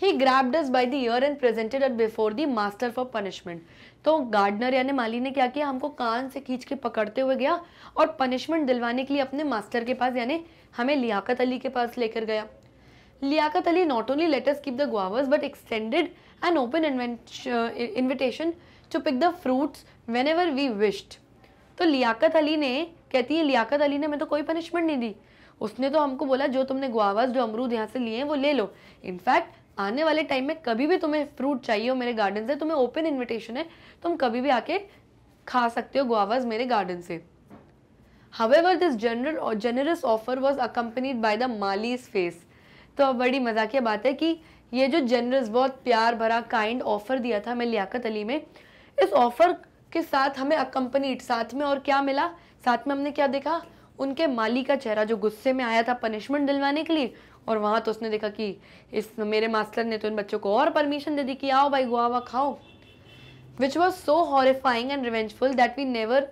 he grabbed us by the ear and presented at before the master for punishment तो गार्डनर यानी माली ने क्या किया हमको कान से खींच के पकड़ते हुए गया और पनिशमेंट दिलवाने के लिए अपने मास्टर के पास यानी हमें लियाकत अली के पास लेकर गया Liaquat Ali not only lets keep the guavas but extended an open invitation to pick the fruits whenever we wished तो लियाकत अली ने कहती है लियाकत अली ने मैं तो कोई पनिशमेंट नहीं दी उसने तो हमको बोला जो तुमने गुआवास जो अमरूद यहाँ से लिए हैं वो ले लो इनफैक्ट आने वाले टाइम में कभी भी तुम्हें फ्रूट चाहिए हो मेरे गार्डन से तुम्हें ओपन इन्विटेशन है तुम कभी भी आके खा सकते हो गुआवाज मेरे गार्डन से हवेवर दिस जनरल और generous offer was accompanied by the mali's face तो अब बड़ी मजाकिया बात है कि ये जो जनरस बहुत प्यार भरा काइंड ऑफर दिया था हमें लियाकत अली में इस ऑफर के साथ हमें अकम्पनीड साथ में और क्या मिला साथ में हमने क्या देखा उनके माली का चेहरा जो गुस्से में आया था पनिशमेंट दिलवाने के लिए और वहाँ तो उसने देखा कि इस मेरे मास्टर ने तो इन बच्चों को और परमिशन दे दी कि आओ भाई गुआवा खाओ which was so horrifying and revengeful that we never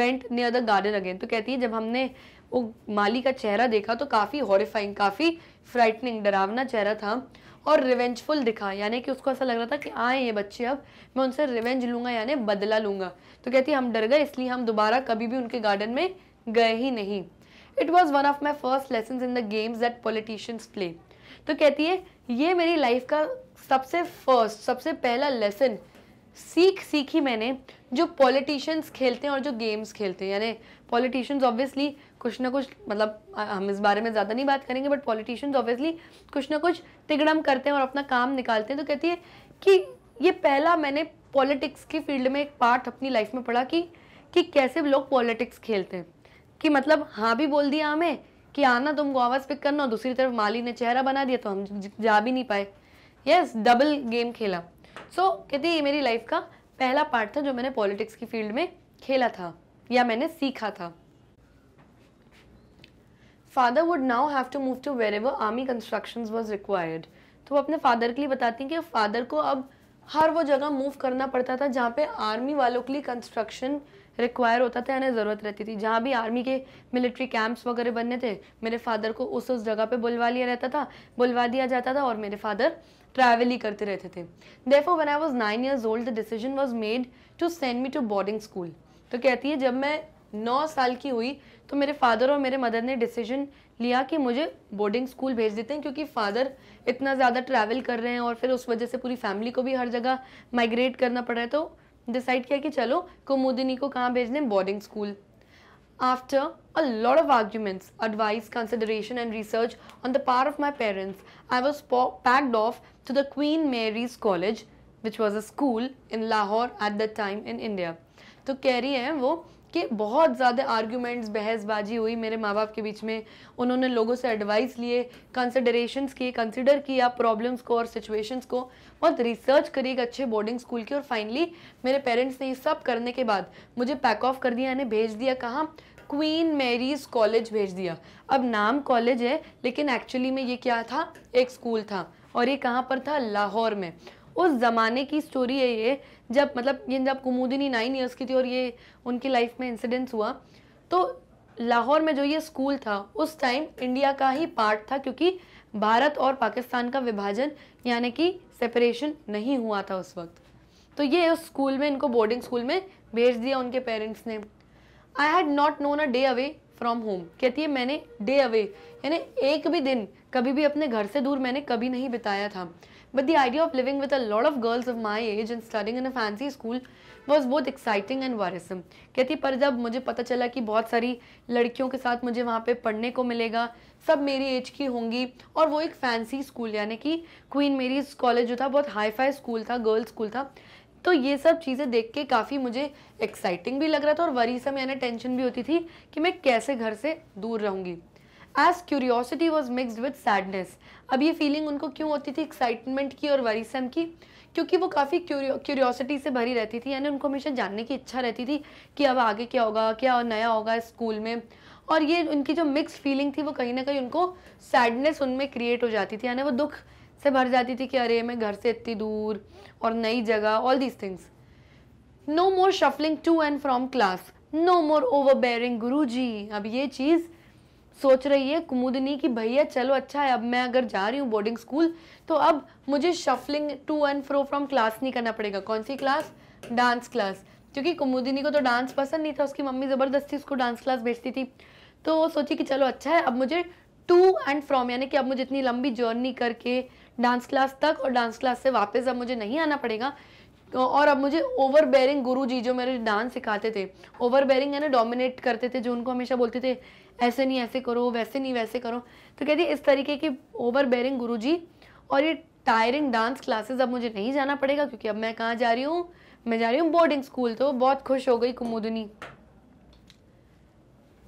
went near the garden again तो कहती है जब हमने वो माली का चेहरा देखा तो काफ़ी हॉरिफाइंग काफ़ी फ्राइटनिंग डरावना चेहरा था और रिवेंजफुल दिखा यानी कि उसको ऐसा लग रहा था कि आए ये बच्चे अब मैं उनसे रिवेंज लूँगा यानी बदला लूँगा तो कहती हम डर गए इसलिए हम दोबारा कभी भी उनके गार्डन में गए ही नहीं it was one of my first lesson in the games that politicians play तो कहती है ये मेरी लाइफ का सबसे फर्स्ट सबसे पहला लेसन सीख सीखी मैंने जो पॉलिटिशियंस खेलते हैं और जो गेम्स खेलते हैं यानी पॉलिटिशियंस ऑब्वियसली कुछ ना कुछ मतलब हम इस बारे में ज़्यादा नहीं बात करेंगे बट पॉलिटिशियंस ऑब्वियसली कुछ ना कुछ तिगड़म करते हैं और अपना काम निकालते हैं तो कहती है कि ये पहला मैंने पॉलिटिक्स की फील्ड में एक पार्ट अपनी लाइफ में पढ़ा कि कि कैसे लोग पॉलिटिक्स खेलते हैं कि मतलब हाँ भी बोल दिया हमें कि आना तुम गोवास पिक करना और दूसरी तरफ माली ने चेहरा बना दिया तो हम जा भी नहीं पाए यस डबल गेम खेला सो so, कहती ये मेरी लाइफ का पहला पार्ट था जो मैंने पॉलिटिक्स की फील्ड में खेला था या मैंने सीखा था father would now have to move to wherever army construction was required तो वो अपने फादर के लिए बताती हैं कि फादर को अब हर वो जगह मूव करना पड़ता था जहाँ पे आर्मी वालों के लिए कंस्ट्रक्शन रिक्वायर होता था यानी ज़रूरत रहती थी जहाँ भी आर्मी के मिलिट्री कैंप्स वगैरह बनने थे मेरे फादर को उस उस जगह पे बुलवा लिया रहता था बुलवा दिया जाता था और मेरे फादर ट्रैवल ही करते रहते थे देफो when I was nine years old the decision was made to send me to boarding school तो कहती है जब मैं नौ साल की हुई तो मेरे फादर और मेरे मदर ने डिसीजन लिया कि मुझे बोर्डिंग स्कूल भेज देते हैं क्योंकि फ़ादर इतना ज़्यादा ट्रैवल कर रहे हैं और फिर उस वजह से पूरी फैमिली को भी हर जगह माइग्रेट करना पड़ रहा है तो डिसाइड किया कि चलो कुमुदिनी को कहाँ भेजने boarding school after a lot of arguments advice consideration and research on the part of my parents I was packed off to the Queen Mary's College which was a school in Lahore at the time in India तो कह रही है वो कि बहुत ज़्यादा आर्ग्यूमेंट्स बहसबाजी हुई मेरे माँ बाप के बीच में उन्होंने लोगों से एडवाइस लिए कंसिडरेशंस किए कंसिडर किया प्रॉब्लम्स को और सिचुएशंस को बहुत रिसर्च करी एक अच्छे बोर्डिंग स्कूल की और फाइनली मेरे पेरेंट्स ने ये सब करने के बाद मुझे पैक ऑफ कर दिया यानी भेज दिया कहाँ क्वीन मेरीज कॉलेज भेज दिया अब नाम कॉलेज है लेकिन एक्चुअली में ये क्या था एक स्कूल था और ये कहाँ पर था लाहौर में उस ज़माने की स्टोरी है ये जब मतलब ये जब कुमुदिनी नाइन ईयर्स की थी और ये उनकी लाइफ में इंसिडेंस हुआ तो लाहौर में जो ये स्कूल था उस टाइम इंडिया का ही पार्ट था क्योंकि भारत और पाकिस्तान का विभाजन यानी कि सेपरेशन नहीं हुआ था उस वक्त तो ये उस स्कूल में इनको बोर्डिंग स्कूल में भेज दिया उनके पेरेंट्स ने I had not known a day away from home कहती है मैंने डे अवे यानी एक भी दिन कभी भी अपने घर से दूर मैंने कभी नहीं बिताया था but the idea of living with a lot of girls of my age and starting in a fancy school was बहुत एक्साइटिंग एंड वारिसम कहती पर जब मुझे पता चला कि बहुत सारी लड़कियों के साथ मुझे वहाँ पे पढ़ने को मिलेगा सब मेरी एज की होंगी और वो एक फैंसी स्कूल यानी कि क्वीन मेरी कॉलेज जो था बहुत हाई फाई स्कूल था गर्ल्स स्कूल था तो ये सब चीज़ें देख के काफ़ी मुझे एक्साइटिंग भी लग रहा था और वरीसम यानी टेंशन भी होती थी कि मैं कैसे घर से दूर रहूँगी as curiosity was mixed with sadness अब ये फीलिंग उनको क्यों होती थी एक्साइटमेंट की और वरीसम की क्योंकि वो काफ़ी क्यूरियोसिटी से भरी रहती थी यानी उनको हमेशा जानने की इच्छा रहती थी कि अब आगे क्या होगा क्या और नया होगा स्कूल में और ये उनकी जो मिक्स फीलिंग थी वो कहीं ना कहीं उनको सैडनेस उनमें क्रिएट हो जाती थी यानी वो दुख से भर जाती थी कि अरे मैं घर से इतनी दूर और नई जगह all these things no more shuffling to and from class no more overbearing guru ji अब ये चीज़ सोच रही है कुमुदिनी कि भैया चलो अच्छा है अब मैं अगर जा रही हूँ बोर्डिंग स्कूल तो अब मुझे shuffling to and fro from class नहीं करना पड़ेगा कौन सी क्लास डांस क्लास क्योंकि कुमुदिनी को तो डांस पसंद नहीं था उसकी मम्मी ज़बरदस्ती उसको डांस क्लास भेजती थी तो वो सोची कि चलो अच्छा है अब मुझे टू एंड फ्रॉम यानी कि अब मुझे इतनी लंबी जर्नी करके डांस क्लास तक और डांस क्लास से वापस अब मुझे नहीं आना पड़ेगा और अब मुझे ओवर बेरिंग गुरु जी जो मेरे डांस सिखाते थे ओवर बेरिंग है ना डोमिनेट करते थे जो उनको हमेशा बोलते थे ऐसे नहीं ऐसे करो वैसे नहीं वैसे करो तो कहती इस तरीके की ओवर बेरिंग गुरु जी और ये टायरिंग डांस क्लासेस अब मुझे नहीं जाना पड़ेगा क्योंकि अब मैं कहाँ जा रही हूँ मैं जा रही हूँ बोर्डिंग स्कूल तो बहुत खुश हो गई कुमुदनी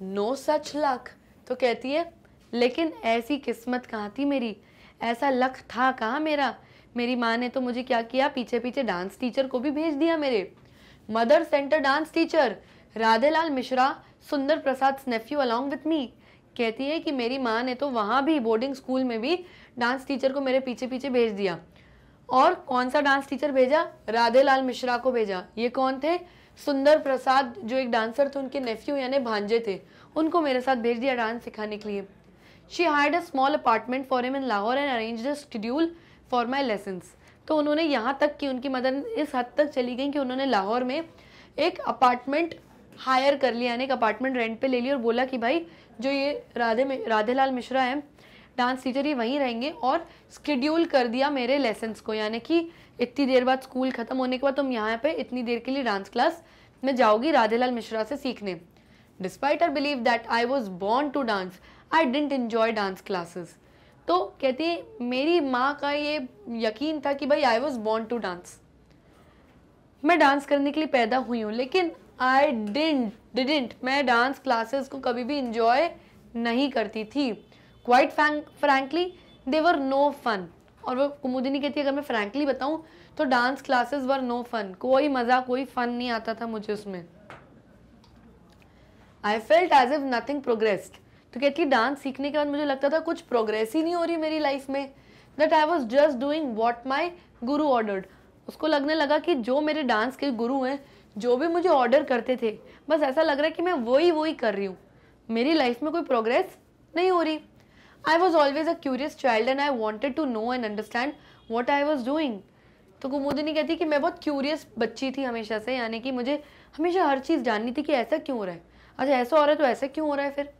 नो सच लक तो कहती है लेकिन ऐसी किस्मत कहाँ थी मेरी ऐसा लक था कहाँ मेरा मेरी माँ ने तो मुझे क्या किया पीछे पीछे डांस टीचर को भी भेज दिया मेरे mother sent a dance teacher Radhelal Mishra Sundar Prasad स्नेफ्यू along with me कहती है कि मेरी माँ ने तो वहाँ भी बोर्डिंग स्कूल में भी डांस टीचर को मेरे पीछे पीछे भेज दिया और कौन सा डांस टीचर भेजा राधेलाल मिश्रा को भेजा ये कौन थे सुंदर प्रसाद जो एक डांसर थे उनके नेफ्यू यानी भांजे थे उनको मेरे साथ भेज दिया डांस सिखाने के लिए she hired a small apartment for him in Lahore and arrange the schedule for my lessons तो उन्होंने यहाँ तक कि उनकी मदद इस हद तक चली गई कि उन्होंने लाहौर में एक अपार्टमेंट हायर कर लिया यानी एक अपार्टमेंट रेंट पे ले लिया और बोला कि भाई जो ये राधे राधेलाल मिश्रा है डांस टीचर ये वहीं रहेंगे और स्केड्यूल कर दिया मेरे लेसन्स को यानी कि इतनी देर बाद स्कूल ख़त्म होने के बाद तुम यहाँ पे इतनी देर के लिए डांस क्लास में जाओगी राधेलाल मिश्रा से सीखने despite our belief that I was born to dance I didn't enjoy dance classes तो कहती है मेरी माँ का ये यकीन था कि भाई I was born to dance मैं डांस करने के लिए पैदा हुई हूँ लेकिन आई डिंट डिडेंट मैं डांस क्लासेस को कभी भी इंजॉय नहीं करती थी quite frankly they were no fun और वो कुमुदिनी कहती है अगर मैं फ्रैंकली बताऊँ तो dance classes were no fun कोई मज़ा कोई फन नहीं आता था मुझे उसमें I felt as if nothing progressed तो कहती डांस सीखने के बाद मुझे लगता था कुछ प्रोग्रेस ही नहीं हो रही मेरी लाइफ में that I was just doing what my guru ordered उसको लगने लगा कि जो मेरे डांस के गुरु हैं जो भी मुझे ऑर्डर करते थे बस ऐसा लग रहा है कि मैं वही वही कर रही हूँ मेरी लाइफ में कोई प्रोग्रेस नहीं हो रही I was always a curious child and I wanted to know and understand what I was doing तो कुमुदिनी कहती कि मैं बहुत क्यूरियस बच्ची थी हमेशा से यानी कि मुझे हमेशा हर चीज़ जाननी थी कि ऐसा क्यों हो रहा है अच्छा ऐसा हो रहा है तो ऐसा क्यों हो रहा है फिर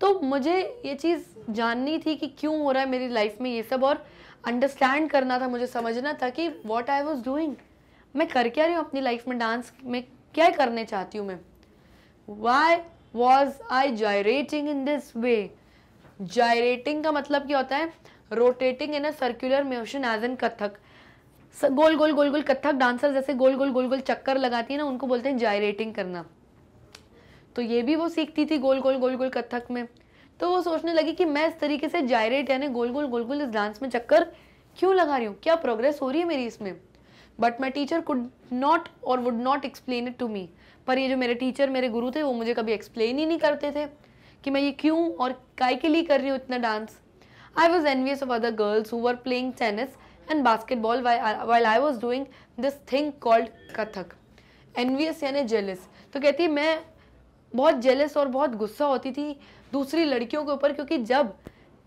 तो मुझे ये चीज़ जाननी थी कि क्यों हो रहा है मेरी लाइफ में ये सब और अंडरस्टैंड करना था मुझे समझना था कि वॉट आई वॉज डूइंग मैं कर क्या रही हूँ अपनी लाइफ में डांस में क्या करने चाहती हूँ मैं why was I gyrating in this way gyrating का मतलब क्या होता है rotating in a circular motion as an Kathak गोल गोल गोल गोल कथक डांसर जैसे गोल गोल गोल गोल चक्कर लगाती है ना उनको बोलते हैं जायरेटिंग करना तो ये भी वो सीखती थी गोल गोल गोल गोल कथक में तो वो सोचने लगी कि मैं इस तरीके से जायरेट यानी गोल गोल गोल गोल इस डांस में चक्कर क्यों लगा रही हूँ क्या प्रोग्रेस हो रही है मेरी इसमें but my teacher could not or would not explain it to me पर ये जो मेरे टीचर मेरे गुरु थे वो मुझे कभी एक्सप्लेन ही नहीं करते थे कि मैं ये क्यों और काय के लिए कर रही हूँ इतना dance I was envious of other girls who are playing tennis and basketball while I was doing this thing called Kathak envious यानी जेलिस तो कहती है मैं बहुत जेलस और बहुत गुस्सा होती थी दूसरी लड़कियों के ऊपर क्योंकि जब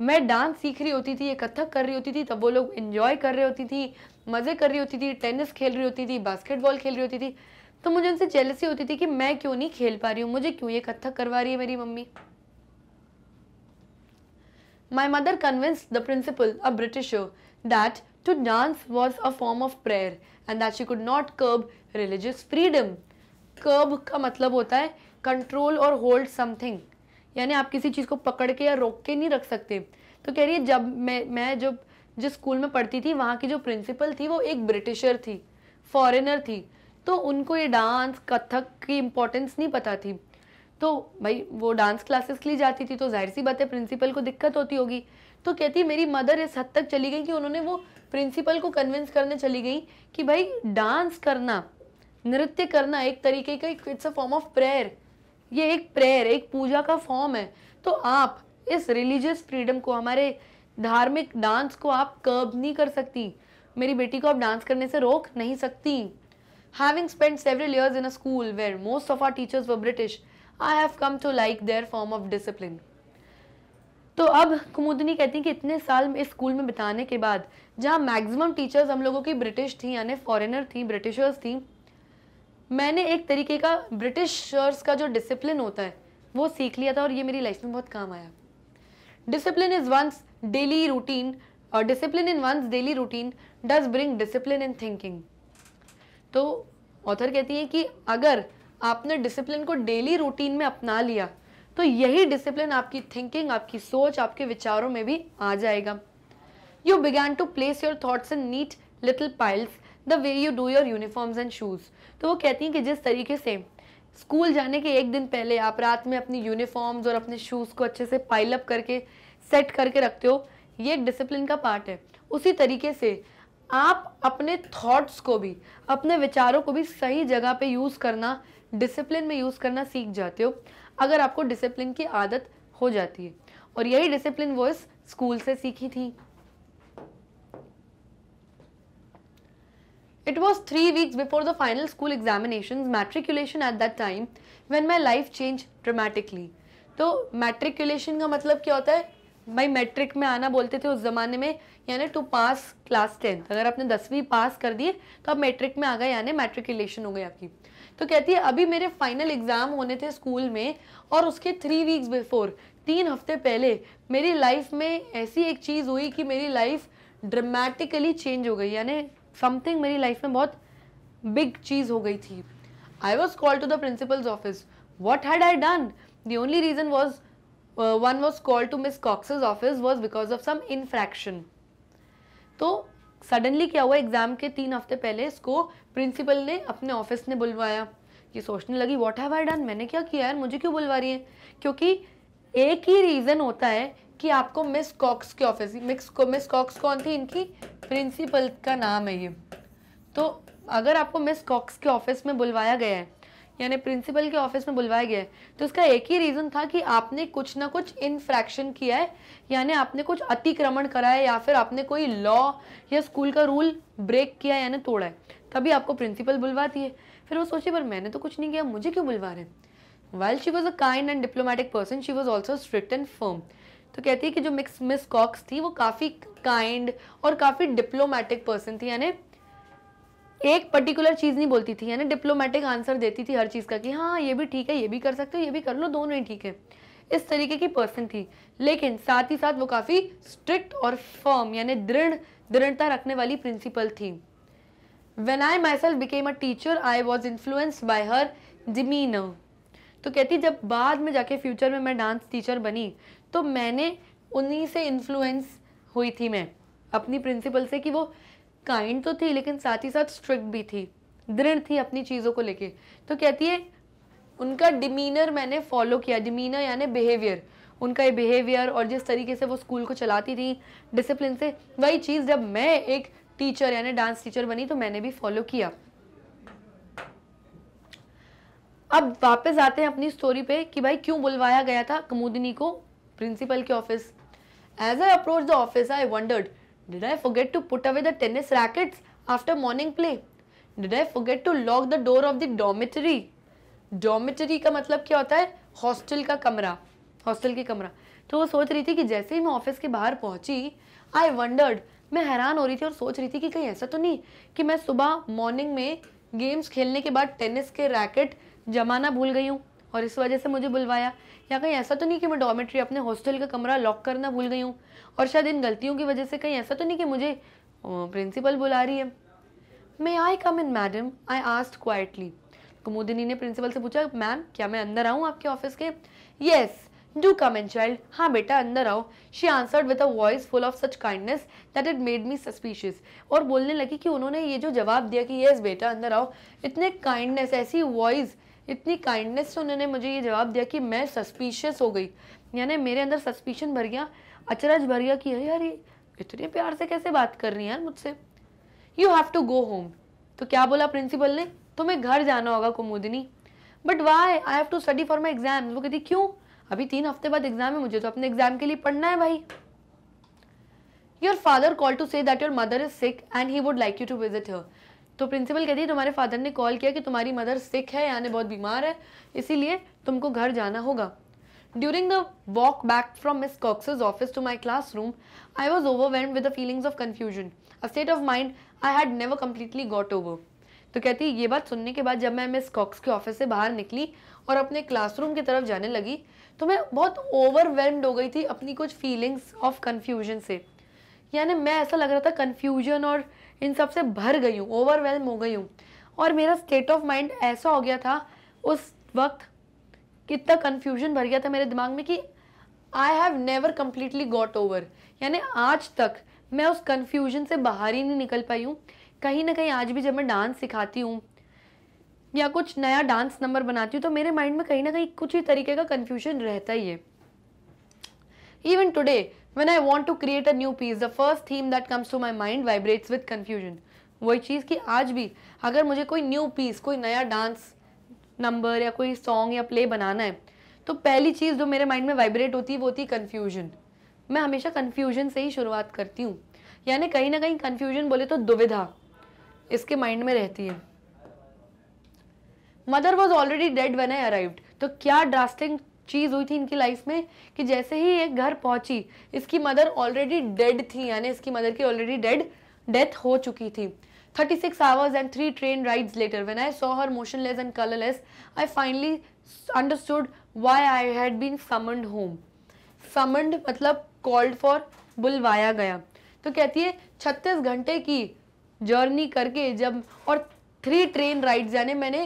मैं डांस सीख रही होती थी ये कथक कर रही होती थी तब वो लोग इन्जॉय कर रही होती थी मज़े कर रही होती थी टेनिस खेल रही होती थी बास्केटबॉल खेल रही होती थी तो मुझे उनसे जेलसी होती थी कि मैं क्यों नहीं खेल पा रही हूँ मुझे क्यों ये कथक करवा रही है मेरी mummy my mother convince the principal a Britisher that to dance was a form of prayer and that she could not curb religious freedom curb का मतलब होता है कंट्रोल और होल्ड समथिंग यानी आप किसी चीज़ को पकड़ के या रोक के नहीं रख सकते तो कह रही है जब मैं मैं जब जिस स्कूल में पढ़ती थी वहाँ की जो प्रिंसिपल थी वो एक ब्रिटिशर थी फॉरेनर थी तो उनको ये डांस कथक की इम्पोर्टेंस नहीं पता थी तो भाई वो डांस क्लासेस के लिए जाती थी तो जाहिर सी बात है प्रिंसिपल को दिक्कत होती होगी तो कहती मेरी मदर इस हद तक चली गई कि उन्होंने वो प्रिंसिपल को कन्विंस करने चली गई कि भाई डांस करना नृत्य करना एक तरीके का it's a form of prayer ये एक प्रेयर एक पूजा का फॉर्म है तो आप इस रिलीजियस फ्रीडम को हमारे धार्मिक डांस को आप कर्ब नहीं कर सकती मेरी बेटी को आप डांस करने से रोक नहीं सकती having spend several years in a school where most of our teachers were British I have come to like their form of discipline तो अब कुमुदनी कहती हैं कि इतने साल इस स्कूल में बिताने के बाद जहाँ मैक्सिमम टीचर्स हम लोगों की ब्रिटिश थी यानी फॉरेनर थी ब्रिटिशर्स थी मैंने एक तरीके का ब्रिटिशर्स का जो डिसिप्लिन होता है वो सीख लिया था और ये मेरी लाइफ में बहुत काम आया discipline is once daily routine और discipline in once daily routine does bring discipline in thinking तो ऑथर कहती है कि अगर आपने डिसिप्लिन को डेली रूटीन में अपना लिया तो यही डिसिप्लिन आपकी थिंकिंग आपकी सोच आपके विचारों में भी आ जाएगा you began to place your thoughts in neat little piles the way you do your uniforms and shoes तो वो कहती हैं कि जिस तरीके से स्कूल जाने के एक दिन पहले आप रात में अपनी यूनिफॉर्म्स और अपने शूज़ को अच्छे से पाइलअप करके सेट करके रखते हो ये एक डिसिप्लिन का पार्ट है उसी तरीके से आप अपने थॉट्स को भी अपने विचारों को भी सही जगह पे यूज़ करना डिसिप्लिन में यूज़ करना सीख जाते हो अगर आपको डिसिप्लिन की आदत हो जाती है और यही डिसिप्लिन वो इस स्कूल से सीखी थी It was three weeks before the final school examinations, matriculation at that time, when my life changed dramatically. तो matriculation का मतलब क्या होता है भाई मैट्रिक में आना बोलते थे उस ज़माने में यानी टू पास क्लास टेंथ अगर आपने दसवीं पास कर दिए तो आप मैट्रिक में आ गए यानी मैट्रिकुलेशन हो गई आपकी तो कहती है अभी मेरे फाइनल एग्ज़ाम होने थे स्कूल में और उसके थ्री वीक्स बिफोर तीन हफ्ते पहले मेरी लाइफ में ऐसी एक चीज़ हुई कि मेरी लाइफ ड्रामेटिकली चेंज हो गई यानी समथिंग मेरी लाइफ में बहुत बिग चीज़ हो गई थी I was call to the principal's office what had I done the only reason was one was call to Miss Cox's office was because of some infraction तो सडनली क्या हुआ एग्जाम के तीन हफ्ते पहले इसको प्रिंसिपल ने अपने ऑफिस ने बुलवाया ये सोचने लगी वॉट हैव आई डन मैंने क्या किया यार मुझे क्यों बुलवा रही है क्योंकि एक ही रीज़न होता है कि आपको मिस कॉक्स के ऑफिस को मिस कॉक्स कौन थी इनकी प्रिंसिपल का नाम है ये तो अगर आपको मिस कॉक्स के ऑफिस में बुलवाया गया है यानी प्रिंसिपल के ऑफिस में बुलवाया गया है तो इसका एक ही रीज़न था कि आपने कुछ ना कुछ इनफ्रैक्शन किया है यानी आपने कुछ अतिक्रमण करा है या फिर आपने कोई लॉ या स्कूल का रूल ब्रेक किया है यानी तोड़ा है तभी आपको प्रिंसिपल बुलवाती है फिर वो सोचे पर मैंने तो कुछ नहीं किया मुझे क्यों बुलवा रहे हैं well she was a kind and diplomatic person she was also strict and firm तो कहती है कि जो मिक्स मिस कॉक्स थी वो काफ़ी काइंड और काफ़ी डिप्लोमेटिक पर्सन थी यानी एक पर्टिकुलर चीज़ नहीं बोलती थी यानी डिप्लोमेटिक आंसर देती थी हर चीज़ का कि हाँ ये भी ठीक है ये भी कर सकते हो ये भी कर लो दोनों ही ठीक है इस तरीके की पर्सन थी लेकिन साथ ही साथ वो काफ़ी स्ट्रिक्ट और फर्म यानी दृढ़ दृढ़ता रखने वाली प्रिंसिपल थी when I myself became a teacher I was influence by her जिमीन तो कहती जब बाद में जाके फ्यूचर में मैं डांस टीचर बनी तो मैंने उन्हीं से इन्फ्लुएंस हुई थी मैं अपनी प्रिंसिपल से कि वो काइंड तो थी लेकिन साथ ही साथ स्ट्रिक्ट भी थी दृढ़ थी अपनी चीज़ों को लेके तो कहती है उनका डिमीनर मैंने फॉलो किया डिमीनर यानी बिहेवियर उनका ये बिहेवियर और जिस तरीके से वो स्कूल को चलाती थी डिसिप्लिन से वही चीज़ जब मैं एक टीचर यानी डांस टीचर बनी तो मैंने भी फॉलो किया अब वापस आते हैं अपनी स्टोरी पे कि भाई क्यों बुलवाया गया था कमुदिनी को प्रिंसिपल के office as I approach the office I wondered did I forget to put away the tennis rackets after morning play did I forget to lock the door of the dormitory dormitory का मतलब क्या होता है हॉस्टल का कमरा हॉस्टल की कमरा तो वो सोच रही थी कि जैसे ही मैं ऑफिस के बाहर पहुंची आई वंडर्ड मैं हैरान हो रही थी और सोच रही थी कि कहीं ऐसा तो नहीं कि मैं सुबह मॉर्निंग में गेम्स खेलने के बाद टेनिस के रैकेट जमाना भूल गई हूँ और इस वजह से मुझे बुलवाया या कहीं ऐसा तो नहीं कि मैं डॉमेट्री अपने हॉस्टल का कमरा लॉक करना भूल गई हूँ और शायद इन गलतियों की वजह से कहीं ऐसा तो नहीं कि मुझे प्रिंसिपल बुला रही है may I come in madam I asked quietly Kumudini ने प्रिंसिपल से पूछा मैम क्या मैं अंदर आऊँ आपके ऑफिस के yes do come in child हाँ बेटा अंदर आओ she answered with a voice full of such kindness that it made me suspicious और बोलने लगी कि उन्होंने ये जो जवाब दिया कि येस बेटा अंदर आओ इतने काइंडनेस ऐसी वॉइस इतनी काइंडनेस से उन्होंने मुझे ये जवाब दिया कि मैं सस्पिशियस हो गई यानी मेरे अंदर सस्पिशन भर गया अचरज भर गया कि अरे यार ये इतने प्यार से कैसे बात कर रही है यार मुझसे you have to go home तो क्या बोला प्रिंसिपल ने तुम्हें घर जाना होगा Kumudini but why I have to study for my exam वो कहती क्यों अभी तीन हफ्ते बाद एग्जाम है मुझे तो अपने एग्जाम के लिए पढ़ना है भाई your father call to say that your mother is sick and he would like you to visit her तो प्रिंसिपल कहती है तुम्हारे फादर ने कॉल किया कि तुम्हारी मदर सिक है यानी बहुत बीमार है इसीलिए तुमको घर जाना होगा during the walk back from Miss Cox office to my classroom I was overwhelmed with the feelings of confusion a state of mind I had never completely got over तो कहती ये बात सुनने के बाद जब मैं मिस कॉक्स के ऑफिस से बाहर निकली और अपने क्लासरूम की तरफ जाने लगी तो मैं बहुत ओवरवेलम्ड हो गई थी अपनी कुछ फीलिंग्स ऑफ कन्फ्यूजन से यानी मैं ऐसा लग रहा था कन्फ्यूजन और इन सब से भर गई हूँ ओवरवेलम हो गई हूँ और मेरा स्टेट ऑफ माइंड ऐसा हो गया था उस वक्त कितना कन्फ्यूजन भर गया था मेरे दिमाग में कि I have never completely got over यानी आज तक मैं उस कन्फ्यूजन से बाहर ही नहीं निकल पाई हूँ कहीं ना कहीं आज भी जब मैं डांस सिखाती हूँ या कुछ नया डांस नंबर बनाती हूँ तो मेरे माइंड में कहीं ना कहीं कुछ ही तरीके का कन्फ्यूजन रहता ही है even today when I want to create a new piece, the first theme that comes to my mind vibrates with confusion. वही चीज़ कि आज भी अगर मुझे कोई न्यू पीस कोई नया डांस नंबर या कोई सॉन्ग या प्ले बनाना है तो पहली चीज़ जो मेरे माइंड में वाइब्रेट होती है वो होती है कन्फ्यूजन मैं हमेशा कन्फ्यूजन से ही शुरुआत करती हूँ यानी कहीं ना कहीं कन्फ्यूजन बोले तो दुविधा इसके माइंड में रहती है mother was already dead when I arrived तो क्या ड्रास्टिंग चीज़ हुई थी इनकी लाइफ में कि जैसे ही ये घर पहुंची इसकी मदर ऑलरेडी डेड थी यानी इसकी मदर की ऑलरेडी डेड डेथ हो चुकी थी thirty six hours and three train rides later when I saw her motionless and colourless I finally understood why I had been summoned home summoned मतलब कॉल्ड फॉर बुलवाया गया तो कहती है छत्तीस घंटे की जर्नी करके जब और थ्री ट्रेन राइड्स यानी मैंने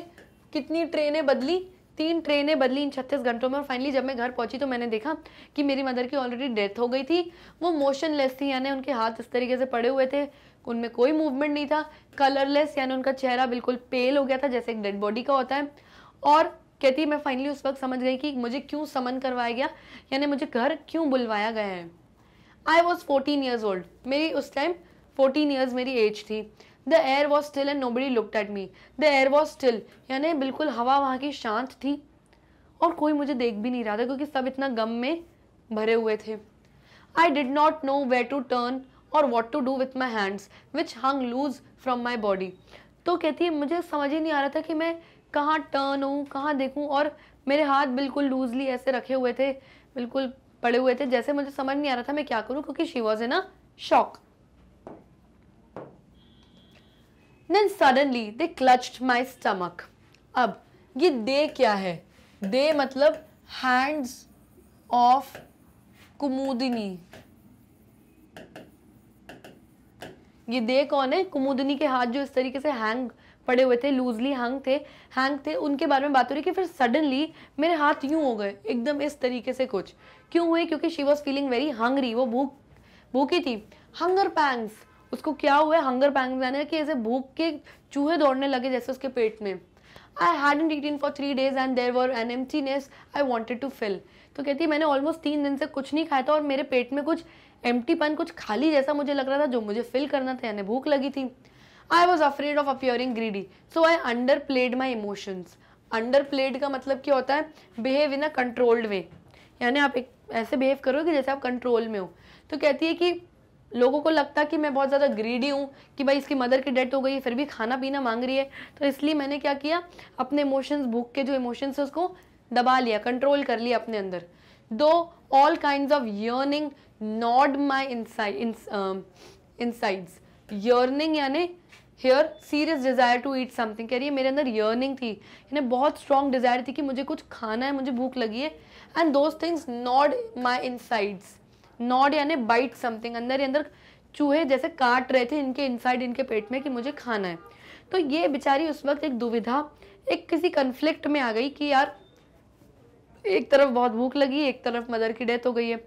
कितनी ट्रेनें बदली तीन ट्रेनें बदली इन छत्तीस घंटों में और फाइनली जब मैं घर पहुंची तो मैंने देखा कि मेरी मदर की ऑलरेडी डेथ हो गई थी वो मोशनलेस थी यानी उनके हाथ इस तरीके से पड़े हुए थे उनमें कोई मूवमेंट नहीं था कलरलेस यानी उनका चेहरा बिल्कुल पेल हो गया था जैसे एक डेड बॉडी का होता है और कहती मैं फाइनली उस वक्त समझ गई कि मुझे क्यों समन करवाया गया यानी मुझे घर क्यों बुलवाया गया है I was fourteen years old मेरी उस टाइम फोर्टीन ईयर्स मेरी एज थी the air was still and nobody looked at me the air was still यानी बिल्कुल हवा वहाँ की शांत थी और कोई मुझे देख भी नहीं रहा था क्योंकि सब इतना गम में भरे हुए थे I did not know where to turn और what to do with my hands which hung loose from my body तो कहती है मुझे समझ ही नहीं आ रहा था कि मैं कहाँ टर्न हूँ कहाँ देखूँ और मेरे हाथ बिल्कुल लूजली ऐसे रखे हुए थे बिल्कुल पड़े हुए थे जैसे मुझे समझ नहीं आ रहा था मैं क्या करूँ क्योंकि she was in a shock then suddenly they clutched my stomach अब ये दे क्या है दे मतलब हैंड्स ऑफ कुमुदिनी ये दे कौन है कुमुदिनी के हाथ जो इस तरीके से हैंग पड़े हुए थे लूजली हैंग थे हैंग थे उनके बारे में बात हो रही कि फिर सडनली मेरे हाथ यूं हो गए एकदम इस तरीके से कुछ क्यों हुए क्योंकि she was feeling very hungry वो भूख भूखी थी हंगर पैंग्स उसको क्या हुआ हंगर पैंग कि ऐसे भूख के चूहे दौड़ने लगे जैसे उसके पेट में I had and eaten for three days and there were an emptiness I wanted to fill तो कहती है मैंने ऑलमोस्ट तीन दिन से कुछ नहीं खाया था और मेरे पेट में कुछ एम्टीपन कुछ खाली जैसा मुझे लग रहा था जो मुझे फिल करना था यानी भूख लगी थी I was afraid of appearing greedy so I underplayed my emotions underplayed का मतलब क्या होता है behave in a controlled way यानी आप एक ऐसे बिहेव करो कि जैसे आप कंट्रोल में हो तो कहती है कि लोगों को लगता कि मैं बहुत ज़्यादा ग्रीडी हूँ कि भाई इसकी मदर की डेथ हो गई फिर भी खाना पीना मांग रही है तो इसलिए मैंने क्या किया अपने इमोशंस भूख के जो इमोशंस है उसको दबा लिया कंट्रोल कर लिया अपने अंदर दो all kind of yearning knot my inside insides yearning यानी हेयर serious desire to eat something कह रही है मेरे अंदर यर्निंग थी यानी बहुत स्ट्रॉन्ग डिज़ायर थी कि मुझे कुछ खाना है मुझे भूख लगी है and those things knot my insides knot यानी बाइट समथिंग अंदर ही अंदर चूहे जैसे काट रहे थे इनके इनसाइड इनके पेट में कि मुझे खाना है तो ये बेचारी उस वक्त एक दुविधा एक किसी कन्फ्लिक्ट में आ गई कि यार एक तरफ बहुत भूख लगी एक तरफ मदर की डेथ हो गई है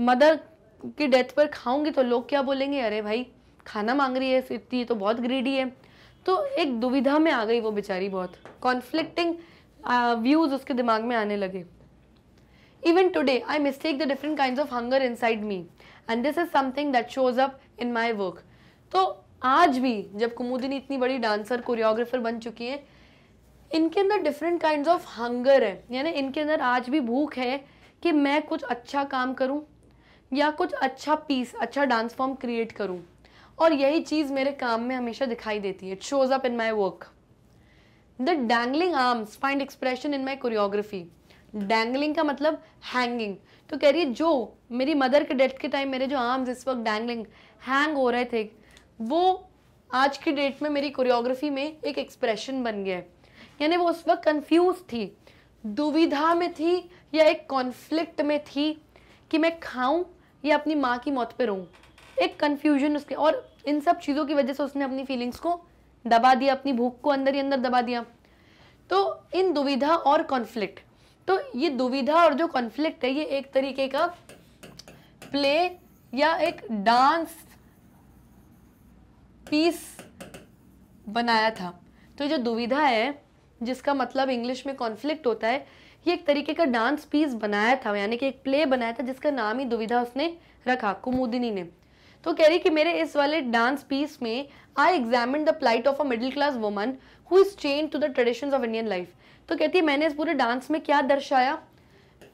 मदर की डेथ पर खाऊंगी तो लोग क्या बोलेंगे अरे भाई खाना मांग रही है इतनी तो बहुत ग्रीडी है तो एक दुविधा में आ गई वो बेचारी बहुत कॉन्फ्लिक्टिंग व्यूज़ उसके दिमाग में आने लगे Even today, I mistake the different kinds of hunger inside me and this is something that shows up in my work तो आज भी जब कुमुदिनी इतनी बड़ी डांसर कोरियोग्राफर बन चुकी है इनके अंदर डिफरेंट काइंड ऑफ हंगर है यानी इनके अंदर आज भी भूख है कि मैं कुछ अच्छा काम करूं या कुछ अच्छा पीस अच्छा डांस फॉर्म क्रिएट करूं और यही चीज़ मेरे काम में हमेशा दिखाई देती है it shows up in my work the dangling arms find expression in my choreography dangling का मतलब हैंगिंग तो कह रही है जो मेरी मदर के डेथ के टाइम मेरे जो आर्म्स इस वक्त डैंगलिंग हैंग हो रहे थे वो आज की डेट में मेरी कोरियोग्राफी में एक एक्सप्रेशन बन गया है यानी वो उस वक्त कंफ्यूज थी दुविधा में थी या एक कॉन्फ्लिक्ट में थी कि मैं खाऊं या अपनी माँ की मौत पे रहूँ एक कन्फ्यूजन उसके और इन सब चीज़ों की वजह से उसने अपनी फीलिंग्स को दबा दिया अपनी भूख को अंदर ही अंदर दबा दिया तो इन दुविधा और कॉन्फ्लिक्ट तो ये दुविधा और जो कॉन्फ्लिक्ट है ये एक तरीके का प्ले या एक डांस पीस बनाया था तो जो दुविधा है जिसका मतलब इंग्लिश में कॉन्फ्लिक्ट होता है ये एक तरीके का डांस पीस बनाया था यानी कि एक प्ले बनाया था जिसका नाम ही दुविधा उसने रखा कुमुदिनी ने तो कह रही कि मेरे इस वाले डांस पीस में I examine the plight of a middle class woman who is chained to the tradition of Indian life तो कहती है मैंने इस पूरे डांस में क्या दर्शाया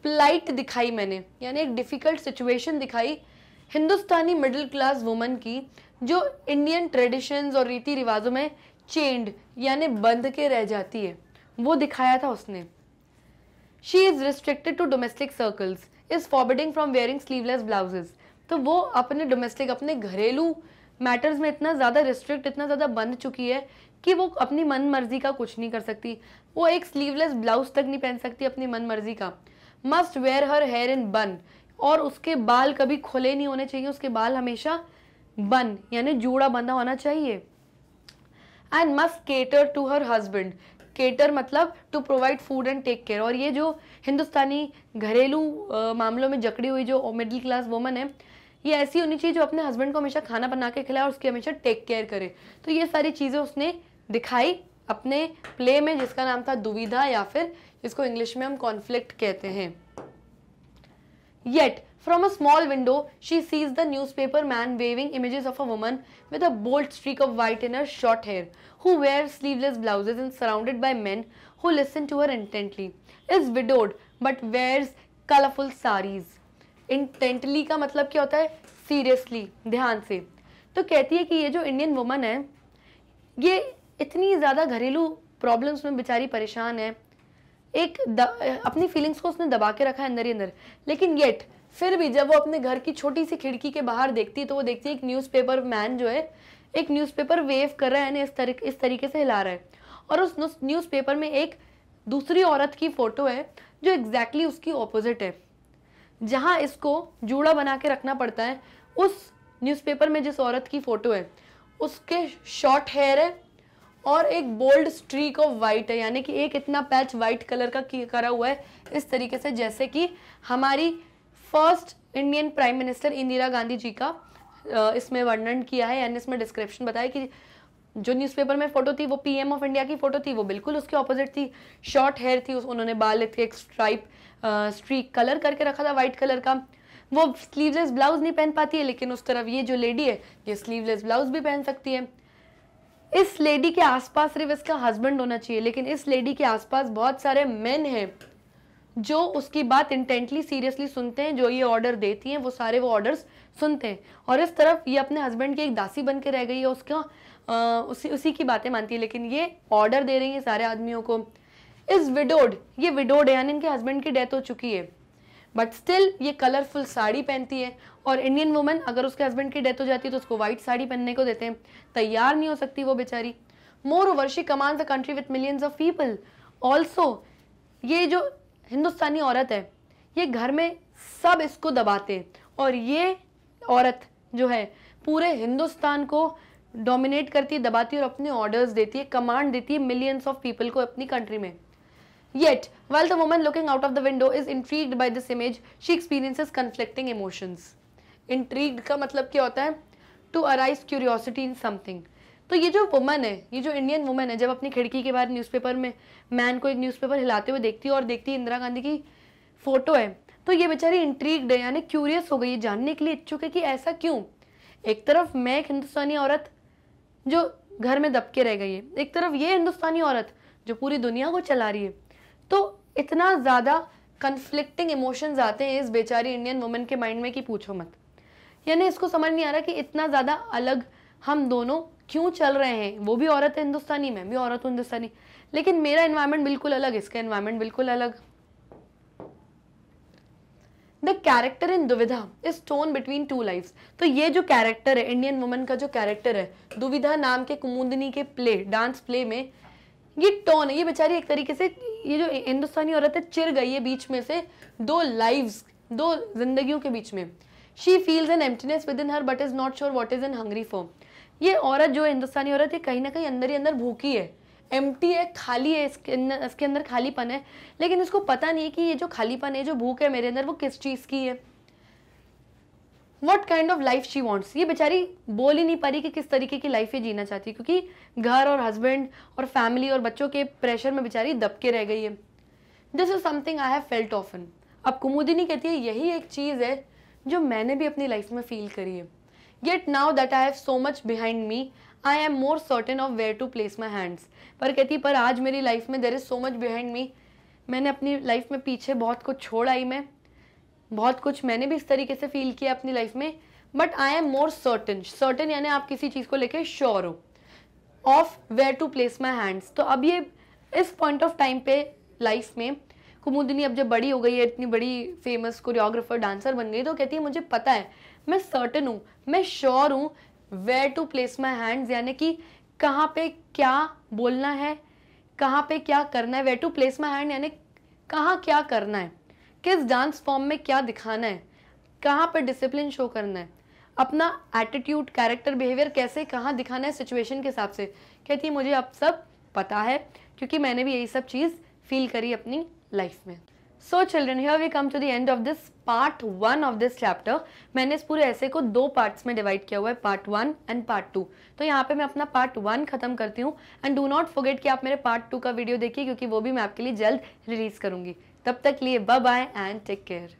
प्लाइट दिखाई मैंने यानी एक डिफ़िकल्ट सिचुएशन दिखाई हिंदुस्तानी मिडिल क्लास वुमन की जो इंडियन ट्रेडिशंस और रीति रिवाजों में चेंड यानी बंध के रह जाती है वो दिखाया था उसने she is restricted to domestic circles is forbidding from wearing sleeveless blouses तो वो अपने डोमेस्टिक अपने घरेलू मैटर्स में इतना ज़्यादा रिस्ट्रिक्ट इतना ज़्यादा बन चुकी है कि वो अपनी मन मर्जी का कुछ नहीं कर सकती वो एक स्लीवलेस ब्लाउज तक नहीं पहन सकती अपनी मन मर्जी का must wear her hair in bun और उसके बाल कभी खुले नहीं होने चाहिए उसके बाल हमेशा बन यानी जूड़ा बंधा होना चाहिए and must cater to her husband cater मतलब to provide food and take care और ये जो हिंदुस्तानी घरेलू मामलों में जकड़ी हुई जो मिडिल क्लास वुमन है ये ऐसी होनी चाहिए जो अपने हस्बैंड को हमेशा खाना बना के खिलाए और उसकी हमेशा टेक केयर करे तो ये सारी चीज़ें उसने दिखाई अपने प्ले में जिसका नाम था दुविधा या फिर जिसको इंग्लिश में हम कॉन्फ्लिक्ट कहते हैं yet From a small window, she sees the newspaper man waving images of a woman with a bold streak of white in her short hair, who wears sleeveless blouses and surrounded by men who listen to her intently, is widowed but wears colorful saris. Intently का मतलब क्या होता है सीरियसली ध्यान से तो कहती है कि ये जो इंडियन वुमन है ये इतनी ज़्यादा घरेलू प्रॉब्लम्स में बेचारी परेशान है एक द, अपनी फीलिंग्स को उसने दबा के रखा है अंदर ही अंदर लेकिन येट फिर भी जब वो अपने घर की छोटी सी खिड़की के बाहर देखती है तो वो देखती है एक न्यूज़पेपर मैन जो है एक न्यूज़पेपर वेव कर रहा है ना इस तरीके इस तरीके से हिला रहा है और उस न्यूज़पेपर में एक दूसरी औरत की फ़ोटो है जो एग्जैक्टली exactly उसकी ऑपोजिट है जहाँ इसको जूड़ा बना के रखना पड़ता है उस न्यूज़पेपर में जिस औरत की फ़ोटो है उसके शॉर्ट हेयर है और एक बोल्ड स्ट्रीक ऑफ वाइट है यानी कि एक इतना पैच वाइट कलर का करा हुआ है इस तरीके से जैसे कि हमारी first Indian prime minister Indira Gandhi ji का इसमें वर्णन किया है यानी इसमें डिस्क्रिप्शन बताया कि जो न्यूज़पेपर में फ़ोटो थी वो पीएम ऑफ इंडिया की फ़ोटो थी वो बिल्कुल उसके ऑपोजिट थी शॉर्ट हेयर थी उस उन्होंने बाल लेते एक स्ट्राइप स्ट्रीक कलर करके रखा था वाइट कलर का वो स्लीवलेस ब्लाउज नहीं पहन पाती है लेकिन उस तरफ ये जो लेडी है ये स्लीवलेस ब्लाउज भी पहन सकती है इस लेडी के आसपास सिर्फ इसका हस्बैंड होना चाहिए लेकिन इस लेडी के आसपास बहुत सारे मेन हैं जो उसकी बात इंटेंटली सीरियसली सुनते हैं जो ये ऑर्डर देती हैं वो सारे वो ऑर्डर्स सुनते हैं और इस तरफ ये अपने हस्बैंड की एक दासी बन के रह गई है उसका आ, उसी उसी की बातें मानती है लेकिन ये ऑर्डर दे रही है सारे आदमियों को इज विडोड ये विडोड है यानी इनके हस्बैंड की डेथ हो चुकी है बट स्टिल ये कलरफुल साड़ी पहनती है और इंडियन वुमेन अगर उसके हस्बैंड की डेथ हो जाती है तो उसको व्हाइट साड़ी पहनने को देते हैं तैयार नहीं हो सकती वो बेचारी moreover she command the country with millions of people also ये जो हिंदुस्तानी औरत है ये घर में सब इसको दबाते हैं और ये औरत जो है पूरे हिंदुस्तान को डोमिनेट करती है दबाती है और अपने ऑर्डर्स देती है कमांड देती है मिलियंस ऑफ पीपल को अपनी कंट्री में Yet, while the woman looking out of the window is intrigued by this image, she experiences conflicting emotions. Intrigued का मतलब क्या होता है To arise curiosity in something. तो ये जो वुमन है ये जो इंडियन वुमन है जब अपनी खिड़की के बाहर न्यूज़पेपर में मैन को एक न्यूज़पेपर हिलाते हुए देखती है और देखती है इंदिरा गांधी की फ़ोटो है तो ये बेचारी इंट्रीग्ड है यानी क्यूरियस हो गई है जानने के लिए इच्छुक है कि ऐसा क्यों एक तरफ मैं एक हिंदुस्तानी औरत जो घर में दबके रह गई है एक तरफ ये हिंदुस्तानी औरत जो पूरी दुनिया को चला रही है तो इतना ज़्यादा कन्फ्लिक्टिंग इमोशंस आते हैं इस बेचारी इंडियन वुमेन के माइंड में कि पूछो मत यानी इसको समझ नहीं आ रहा कि इतना ज़्यादा अलग हम दोनों क्यों चल रहे हैं वो भी औरत है हिंदुस्तानी मैं भी औरत हूँ हिंदुस्तानी लेकिन मेरा इन्वायरमेंट बिल्कुल अलग इसका इन्वायरमेंट बिल्कुल अलग the character in Duvidha is torn between two life तो ये जो कैरेक्टर है इंडियन वुमन का जो कैरेक्टर है दुविधा नाम के कुमुदनी के प्ले डांस प्ले में ये टोन है ये बेचारी एक तरीके से ये जो हिंदुस्तानी औरत है चिर गई है बीच में से दो लाइव्स दो जिंदगियों के बीच में she feels an emptiness within her but is not sure what is an hungry for ये औरत जो हिंदुस्तानी औरत है कहीं ना कहीं अंदर ही अंदर भूखी है एम्प्टी है खाली है इसके अंदर इसके अंदर खालीपन है लेकिन इसको पता नहीं है कि ये जो खालीपन है जो भूख है मेरे अंदर वो किस चीज़ की है what kind of life she wants ये बेचारी बोल ही नहीं पा रही कि किस तरीके की लाइफ ये जीना चाहती है क्योंकि घर और हस्बैंड और फैमिली और बच्चों के प्रेशर में बेचारी दबके रह गई है this is something I have felt often अब कुमुदिनी कहती है यही एक चीज़ है जो मैंने भी अपनी लाइफ में फील करी है yet now that I have so much behind me I am more certain of where to place my hands पर कहती पर आज मेरी लाइफ में there is so much behind me मैंने अपनी लाइफ में पीछे बहुत कुछ छोड़ आई मैं बहुत कुछ मैंने भी इस तरीके से फील किया अपनी लाइफ में but I am more certain certain यानी आप किसी चीज़ को लेके श्योर हो of where to place my hands तो अब ये इस पॉइंट ऑफ टाइम पे लाइफ में कुमुदिनी अब जब बड़ी हो गई है इतनी बड़ी फेमस कोरियोग्राफर डांसर बन गई तो कहती है मुझे पता है मैं सर्टन हूँ मैं श्योर हूँ where to place my hands यानी कि कहाँ पे क्या बोलना है कहाँ पे क्या करना है where to place my hand यानी कहाँ क्या करना है किस डांस फॉर्म में क्या दिखाना है कहाँ पर डिसिप्लिन शो करना है अपना एटीट्यूड कैरेक्टर बिहेवियर कैसे कहाँ दिखाना है सिचुएशन के हिसाब से कहती है मुझे अब सब पता है क्योंकि मैंने भी यही सब चीज़ फील करी अपनी लाइफ में so children here we come to the end of this part one of this chapter मैंने इस पूरे ऐसे को दो पार्ट्स में डिवाइड किया हुआ है part one and part two तो यहाँ पे मैं अपना पार्ट वन खत्म करती हूँ एंड डू नॉट फोगेट कि आप मेरे पार्ट टू का वीडियो देखिए क्योंकि वो भी मैं आपके लिए जल्द रिलीज़ करूँगी तब तक लिए bye bye and take care